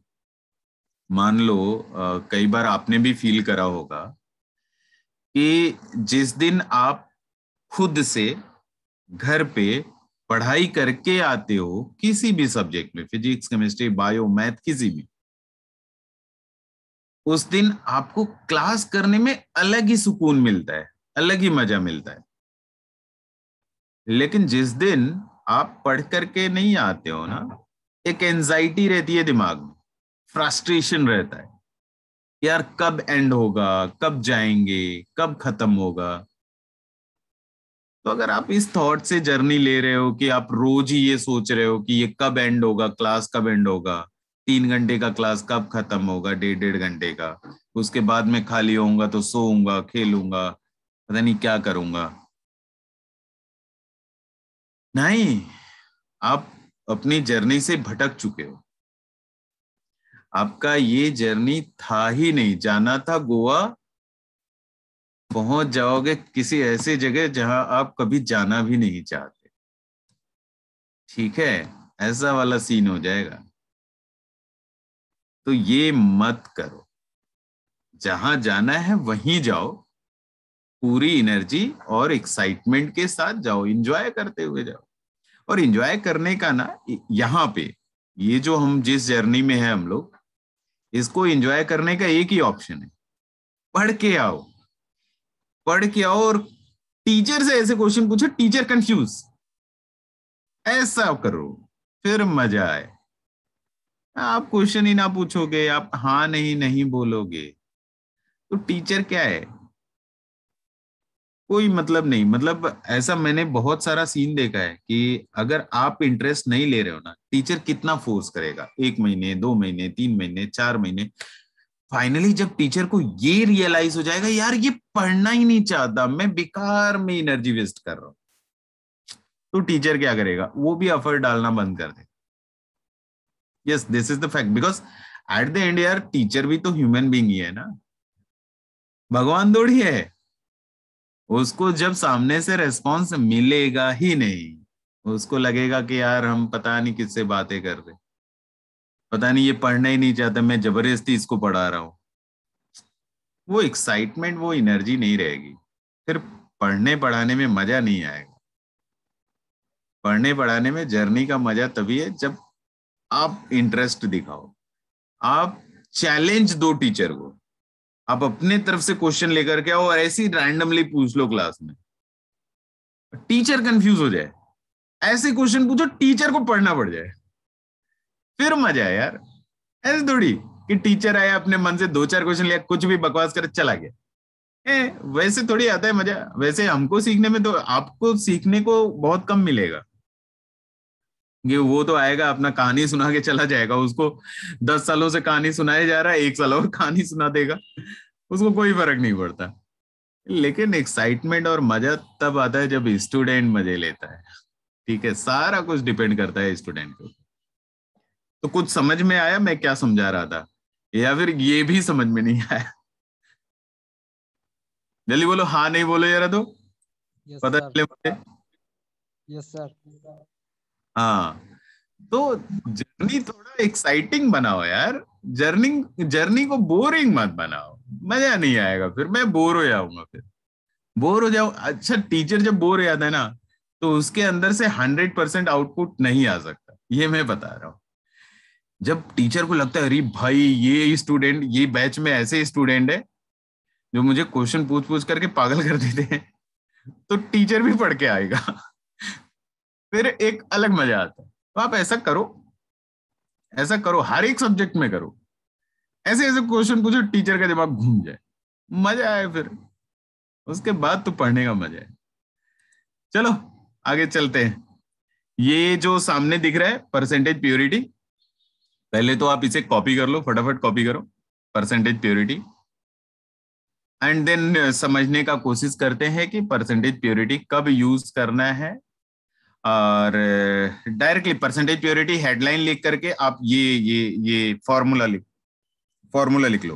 Speaker 1: मान लो कई बार आपने भी फील करा होगा कि जिस दिन आप खुद से घर पे पढ़ाई करके आते हो किसी भी सब्जेक्ट में फिजिक्स केमिस्ट्री बायो मैथ किसी भी उस दिन आपको क्लास करने में अलग ही सुकून मिलता है अलग ही मजा मिलता है लेकिन जिस दिन आप पढ़ करके नहीं आते हो ना एक एंजाइटी रहती है दिमाग में फ्रस्ट्रेशन रहता है यार कब एंड होगा कब जाएंगे कब खत्म होगा तो अगर आप इस थॉट से जर्नी ले रहे हो कि आप रोज ही ये सोच रहे हो कि ये कब एंड होगा क्लास कब एंड होगा तीन घंटे का क्लास कब खत्म होगा डेढ़ डेढ़ घंटे का उसके बाद में खाली होऊंगा तो सोऊंगा खेलूंगा पता नहीं क्या करूंगा नहीं आप अपनी जर्नी से भटक चुके हो आपका ये जर्नी था ही नहीं जाना था गोवा पहुंच जाओगे किसी ऐसी जगह जहां आप कभी जाना भी नहीं चाहते ठीक है ऐसा वाला सीन हो जाएगा तो ये मत करो जहां जाना है वहीं जाओ पूरी एनर्जी और एक्साइटमेंट के साथ जाओ इंजॉय करते हुए जाओ और इंजॉय करने का ना यहां पे ये जो हम जिस जर्नी में है हम लोग इसको एंजॉय करने का एक ही ऑप्शन है पढ़ के आओ पढ़ के आओ और टीचर से ऐसे क्वेश्चन पूछो टीचर कंफ्यूज ऐसा करो फिर मजा आए आप क्वेश्चन ही ना पूछोगे आप हाँ नहीं नहीं बोलोगे तो टीचर क्या है कोई मतलब नहीं मतलब ऐसा मैंने बहुत सारा सीन देखा है कि अगर आप इंटरेस्ट नहीं ले रहे हो ना टीचर कितना फोर्स करेगा एक महीने दो महीने तीन महीने चार महीने फाइनली जब टीचर को ये रियलाइज हो जाएगा यार ये पढ़ना ही नहीं चाहता मैं बेकार में एनर्जी वेस्ट कर रहा हूं तो टीचर क्या करेगा वो भी अफर्ट डालना बंद कर दे yes this is the fact because at the end यार टीचर भी तो ह्यूमन बींग ही है ना भगवान थोड़ी है उसको जब सामने से रेस्पॉन्स मिलेगा ही नहीं उसको लगेगा कि यार हम पता नहीं किससे बातें कर रहे पता नहीं ये पढ़ना ही नहीं चाहता मैं जबरदस्ती इसको पढ़ा रहा हूं वो एक्साइटमेंट वो एनर्जी नहीं रहेगी फिर पढ़ने पढ़ाने में मजा नहीं आएगा पढ़ने पढ़ाने में जर्नी का मजा तभी है जब आप इंटरेस्ट दिखाओ आप चैलेंज दो टीचर को आप अपने तरफ से क्वेश्चन लेकर के आओ और ऐसे ही रैंडमली पूछ लो क्लास में टीचर कंफ्यूज हो जाए ऐसे क्वेश्चन पूछो टीचर को पढ़ना पड़ जाए फिर मजा है यार ऐसे थोड़ी कि टीचर आया अपने मन से दो चार क्वेश्चन लिया कुछ भी बकवास कर चला गया ए, वैसे थोड़ी आता है मजा वैसे हमको सीखने में तो आपको सीखने को बहुत कम मिलेगा कि वो तो आएगा अपना कहानी सुना के चला जाएगा उसको दस सालों से कहानी सुनाया जा रहा है एक साल और कहानी सुना देगा उसको कोई फर्क नहीं पड़ता लेकिन एक्साइटमेंट और मजा तब आता है जब स्टूडेंट मजे लेता है ठीक है सारा कुछ डिपेंड करता है स्टूडेंट को तो कुछ समझ में आया मैं क्या समझा रहा था या फिर ये भी समझ में नहीं आया जल्दी बोलो हाँ नहीं बोलो यार तो yes, पता चले मुझे यस सर हाँ तो जर्नी थोड़ा एक्साइटिंग बनाओ यार जर्निंग जर्नी को बोरिंग मत बनाओ मजा नहीं आएगा फिर मैं बोर हो जाऊंगा फिर बोर हो जाऊ अच्छा टीचर जब बोर हो जाता है ना तो उसके अंदर से हंड्रेड परसेंट आउटपुट नहीं आ सकता ये मैं बता रहा हूँ जब टीचर को लगता है अरे भाई ये स्टूडेंट ये बैच में ऐसे स्टूडेंट है जो मुझे क्वेश्चन पूछ पूछ करके पागल कर देते हैं तो टीचर भी पढ़ के आएगा फिर एक अलग मजा आता है तो आप ऐसा करो ऐसा करो हर एक सब्जेक्ट में करो ऐसे ऐसे क्वेश्चन पूछो टीचर का जवाब घूम जाए मजा आए फिर उसके बाद तो पढ़ने का मजा है चलो आगे चलते हैं ये जो सामने दिख रहा है परसेंटेज प्योरिटी पहले तो आप इसे कॉपी कर लो फटाफट कॉपी करो परसेंटेज प्योरिटी एंड देन समझने का कोशिश करते हैं कि परसेंटेज प्योरिटी कब यूज करना है और डायरेक्टली परसेंटेज प्योरिटी हेडलाइन लिख करके आप ये ये ये फॉर्मूला लिख फॉर्मूला लिख लो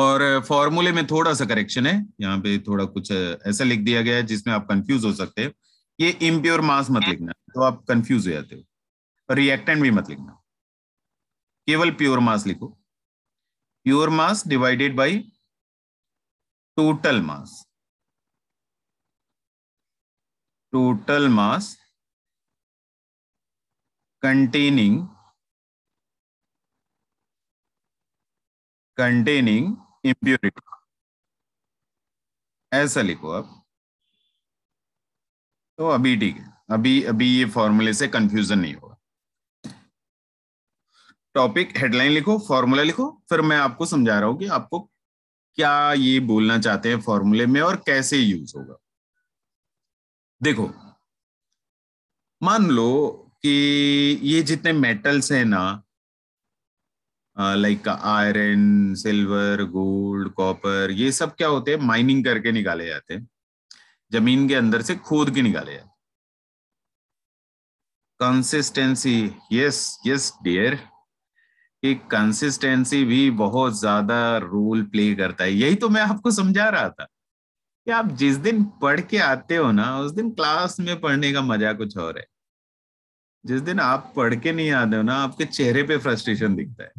Speaker 1: और फॉर्मूले uh, में थोड़ा सा करेक्शन है यहाँ पे थोड़ा कुछ uh, ऐसा लिख दिया गया है जिसमें आप कंफ्यूज हो सकते हैं ये इम्प्योर मास मत लिखना तो आप कंफ्यूज हो जाते हो और रिएक्टेंट भी मत लिखना केवल प्योर मास लिखो pure mass divided by total mass total mass
Speaker 2: containing
Speaker 1: containing impurity ऐसा लिखो आप तो अभी ठीक है अभी अभी ये फॉर्मूले से कंफ्यूजन नहीं होगा टॉपिक हेडलाइन लिखो फॉर्मूला लिखो फिर मैं आपको समझा रहा हूं कि आपको क्या ये बोलना चाहते हैं फॉर्मूले में और कैसे यूज होगा देखो मान लो कि ये जितने मेटल्स हैं ना like iron silver gold copper ये सब क्या होते हैं माइनिंग करके निकाले जाते हैं जमीन के अंदर से खोद के निकाले जाते कंसिस्टेंसी यस यस डियर कि कंसिस्टेंसी भी बहुत ज्यादा रोल प्ले करता है यही तो मैं आपको समझा रहा था कि आप जिस दिन पढ़ के आते हो ना उस दिन क्लास में पढ़ने का मजा कुछ और है जिस दिन आप पढ़ के नहीं आते हो ना आपके चेहरे पे फ्रस्ट्रेशन दिखता है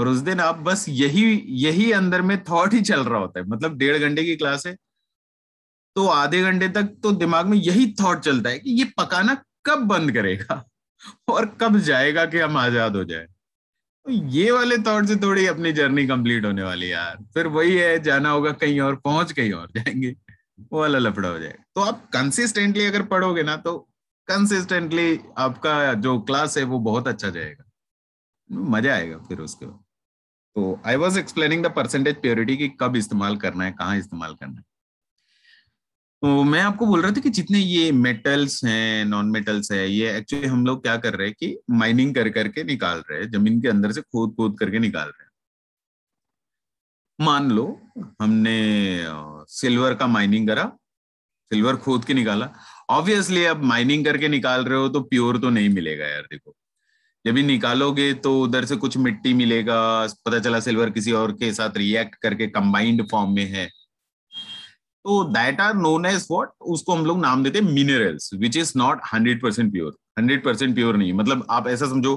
Speaker 1: और उस दिन आप बस यही यही अंदर में थॉट ही चल रहा होता है मतलब डेढ़ घंटे की क्लास है तो आधे घंटे तक तो दिमाग में यही थॉट चलता है कि ये पकाना कब बंद करेगा और कब जाएगा कि हम आजाद हो जाए तो ये वाले तौर से थोड़ी अपनी जर्नी कंप्लीट होने वाली यार फिर वही है जाना होगा कहीं और पहुंच कहीं और जाएंगे वो वाला लफड़ा हो जाएगा तो आप कंसिस्टेंटली अगर पढ़ोगे ना तो कंसिस्टेंटली आपका जो क्लास है वो बहुत अच्छा जाएगा मजा आएगा फिर उसके बाद तो I was explaining the percentage purity की कब इस्तेमाल करना है कहाँ इस्तेमाल करना है तो मैं आपको बोल रहा था कि जितने ये मेटल्स हैं नॉन मेटल्स है ये एक्चुअली हम लोग क्या कर रहे हैं कि माइनिंग कर करके निकाल रहे हैं जमीन के अंदर से खोद खोद करके निकाल रहे हैं मान लो हमने सिल्वर का माइनिंग करा सिल्वर खोद के निकाला ऑब्वियसली अब माइनिंग करके निकाल रहे हो तो प्योर तो नहीं मिलेगा यार देखो जब भी निकालोगे तो उधर से कुछ मिट्टी मिलेगा पता चला सिल्वर किसी और के साथ रिएक्ट करके कंबाइंड फॉर्म में है तो that are known as what उसको हम लोग नाम देते हैं minerals which is not hundred percent pure hundred percent pure नहीं मतलब आप ऐसा समझो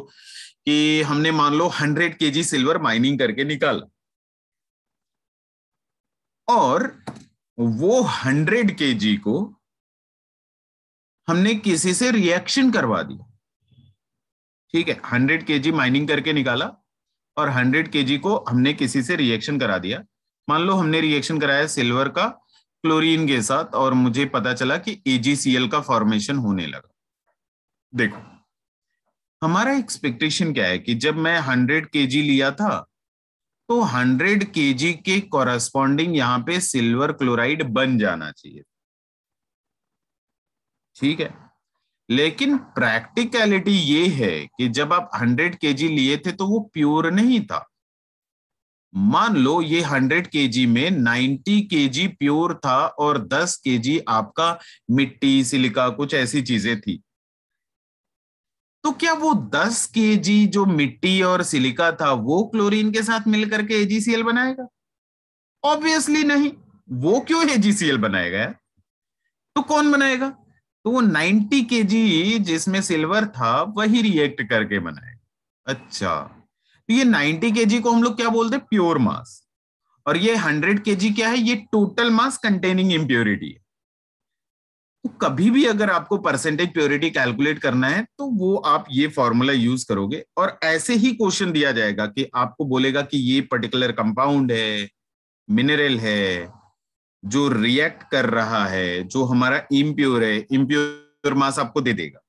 Speaker 1: कि हमने मान लो हंड्रेड के जी सिल्वर माइनिंग करके निकाला और वो हंड्रेड के जी को हमने किसी से रिएक्शन करवा दिया ठीक है हंड्रेड के जी माइनिंग करके निकाला और हंड्रेड के जी को हमने किसी से रिएक्शन करा दिया मान लो हमने रिएक्शन कराया सिल्वर का क्लोरीन के साथ और मुझे पता चला कि एजीसीएल का फॉर्मेशन होने लगा देखो हमारा एक्सपेक्टेशन क्या है कि जब मैं 100 केजी लिया था तो 100 केजी के कॉरेस्पॉन्डिंग यहां पे सिल्वर क्लोराइड बन जाना चाहिए ठीक है लेकिन प्रैक्टिकलिटी ये है कि जब आप 100 केजी लिए थे तो वो प्योर नहीं था मान लो ये 100 के में 90 के प्योर था और 10 के आपका मिट्टी सिलिका कुछ ऐसी चीजें थी तो क्या वो 10 के जो मिट्टी और सिलिका था वो क्लोरीन के साथ मिलकर के एजीसीएल बनाएगा ऑब्वियसली नहीं वो क्यों एजीसीएल बनाएगा यार तो कौन बनाएगा तो वो 90 के जिसमें सिल्वर था वही रिएक्ट करके बनाएगा अच्छा तो ये 90 के को हम लोग क्या बोलते हैं प्योर मास और ये 100 के क्या है ये टोटल मास कंटेनिंग इम्प्योरिटी है तो कभी भी अगर आपको परसेंटेज प्योरिटी कैलकुलेट करना है तो वो आप ये फॉर्मूला यूज करोगे और ऐसे ही क्वेश्चन दिया जाएगा कि आपको बोलेगा कि ये पर्टिकुलर कंपाउंड है मिनरल है जो रिएक्ट कर रहा है जो हमारा इम्प्योर है इम्प्योर मास आपको दे देगा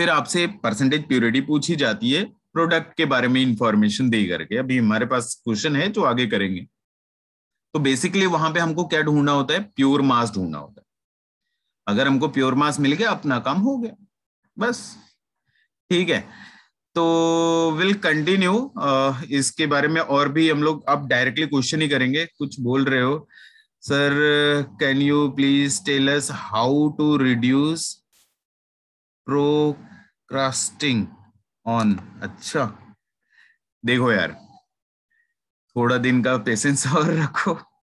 Speaker 1: फिर आपसे परसेंटेज प्योरिटी पूछी जाती है प्रोडक्ट के बारे में इंफॉर्मेशन दे करके अभी हमारे पास क्वेश्चन है जो आगे करेंगे तो बेसिकली वहां पे हमको क्या ढूंढना होता है प्योर मास ढूंढना होता है अगर हमको प्योर मास मिल गया अपना काम हो गया बस ठीक है तो विल कंटिन्यू uh, इसके बारे में और भी हम लोग अब डायरेक्टली क्वेश्चन ही करेंगे कुछ बोल रहे हो sir can you please tell us how to reduce procrastinating on अच्छा देखो यार थोड़ा दिन का पेशेंस और रखो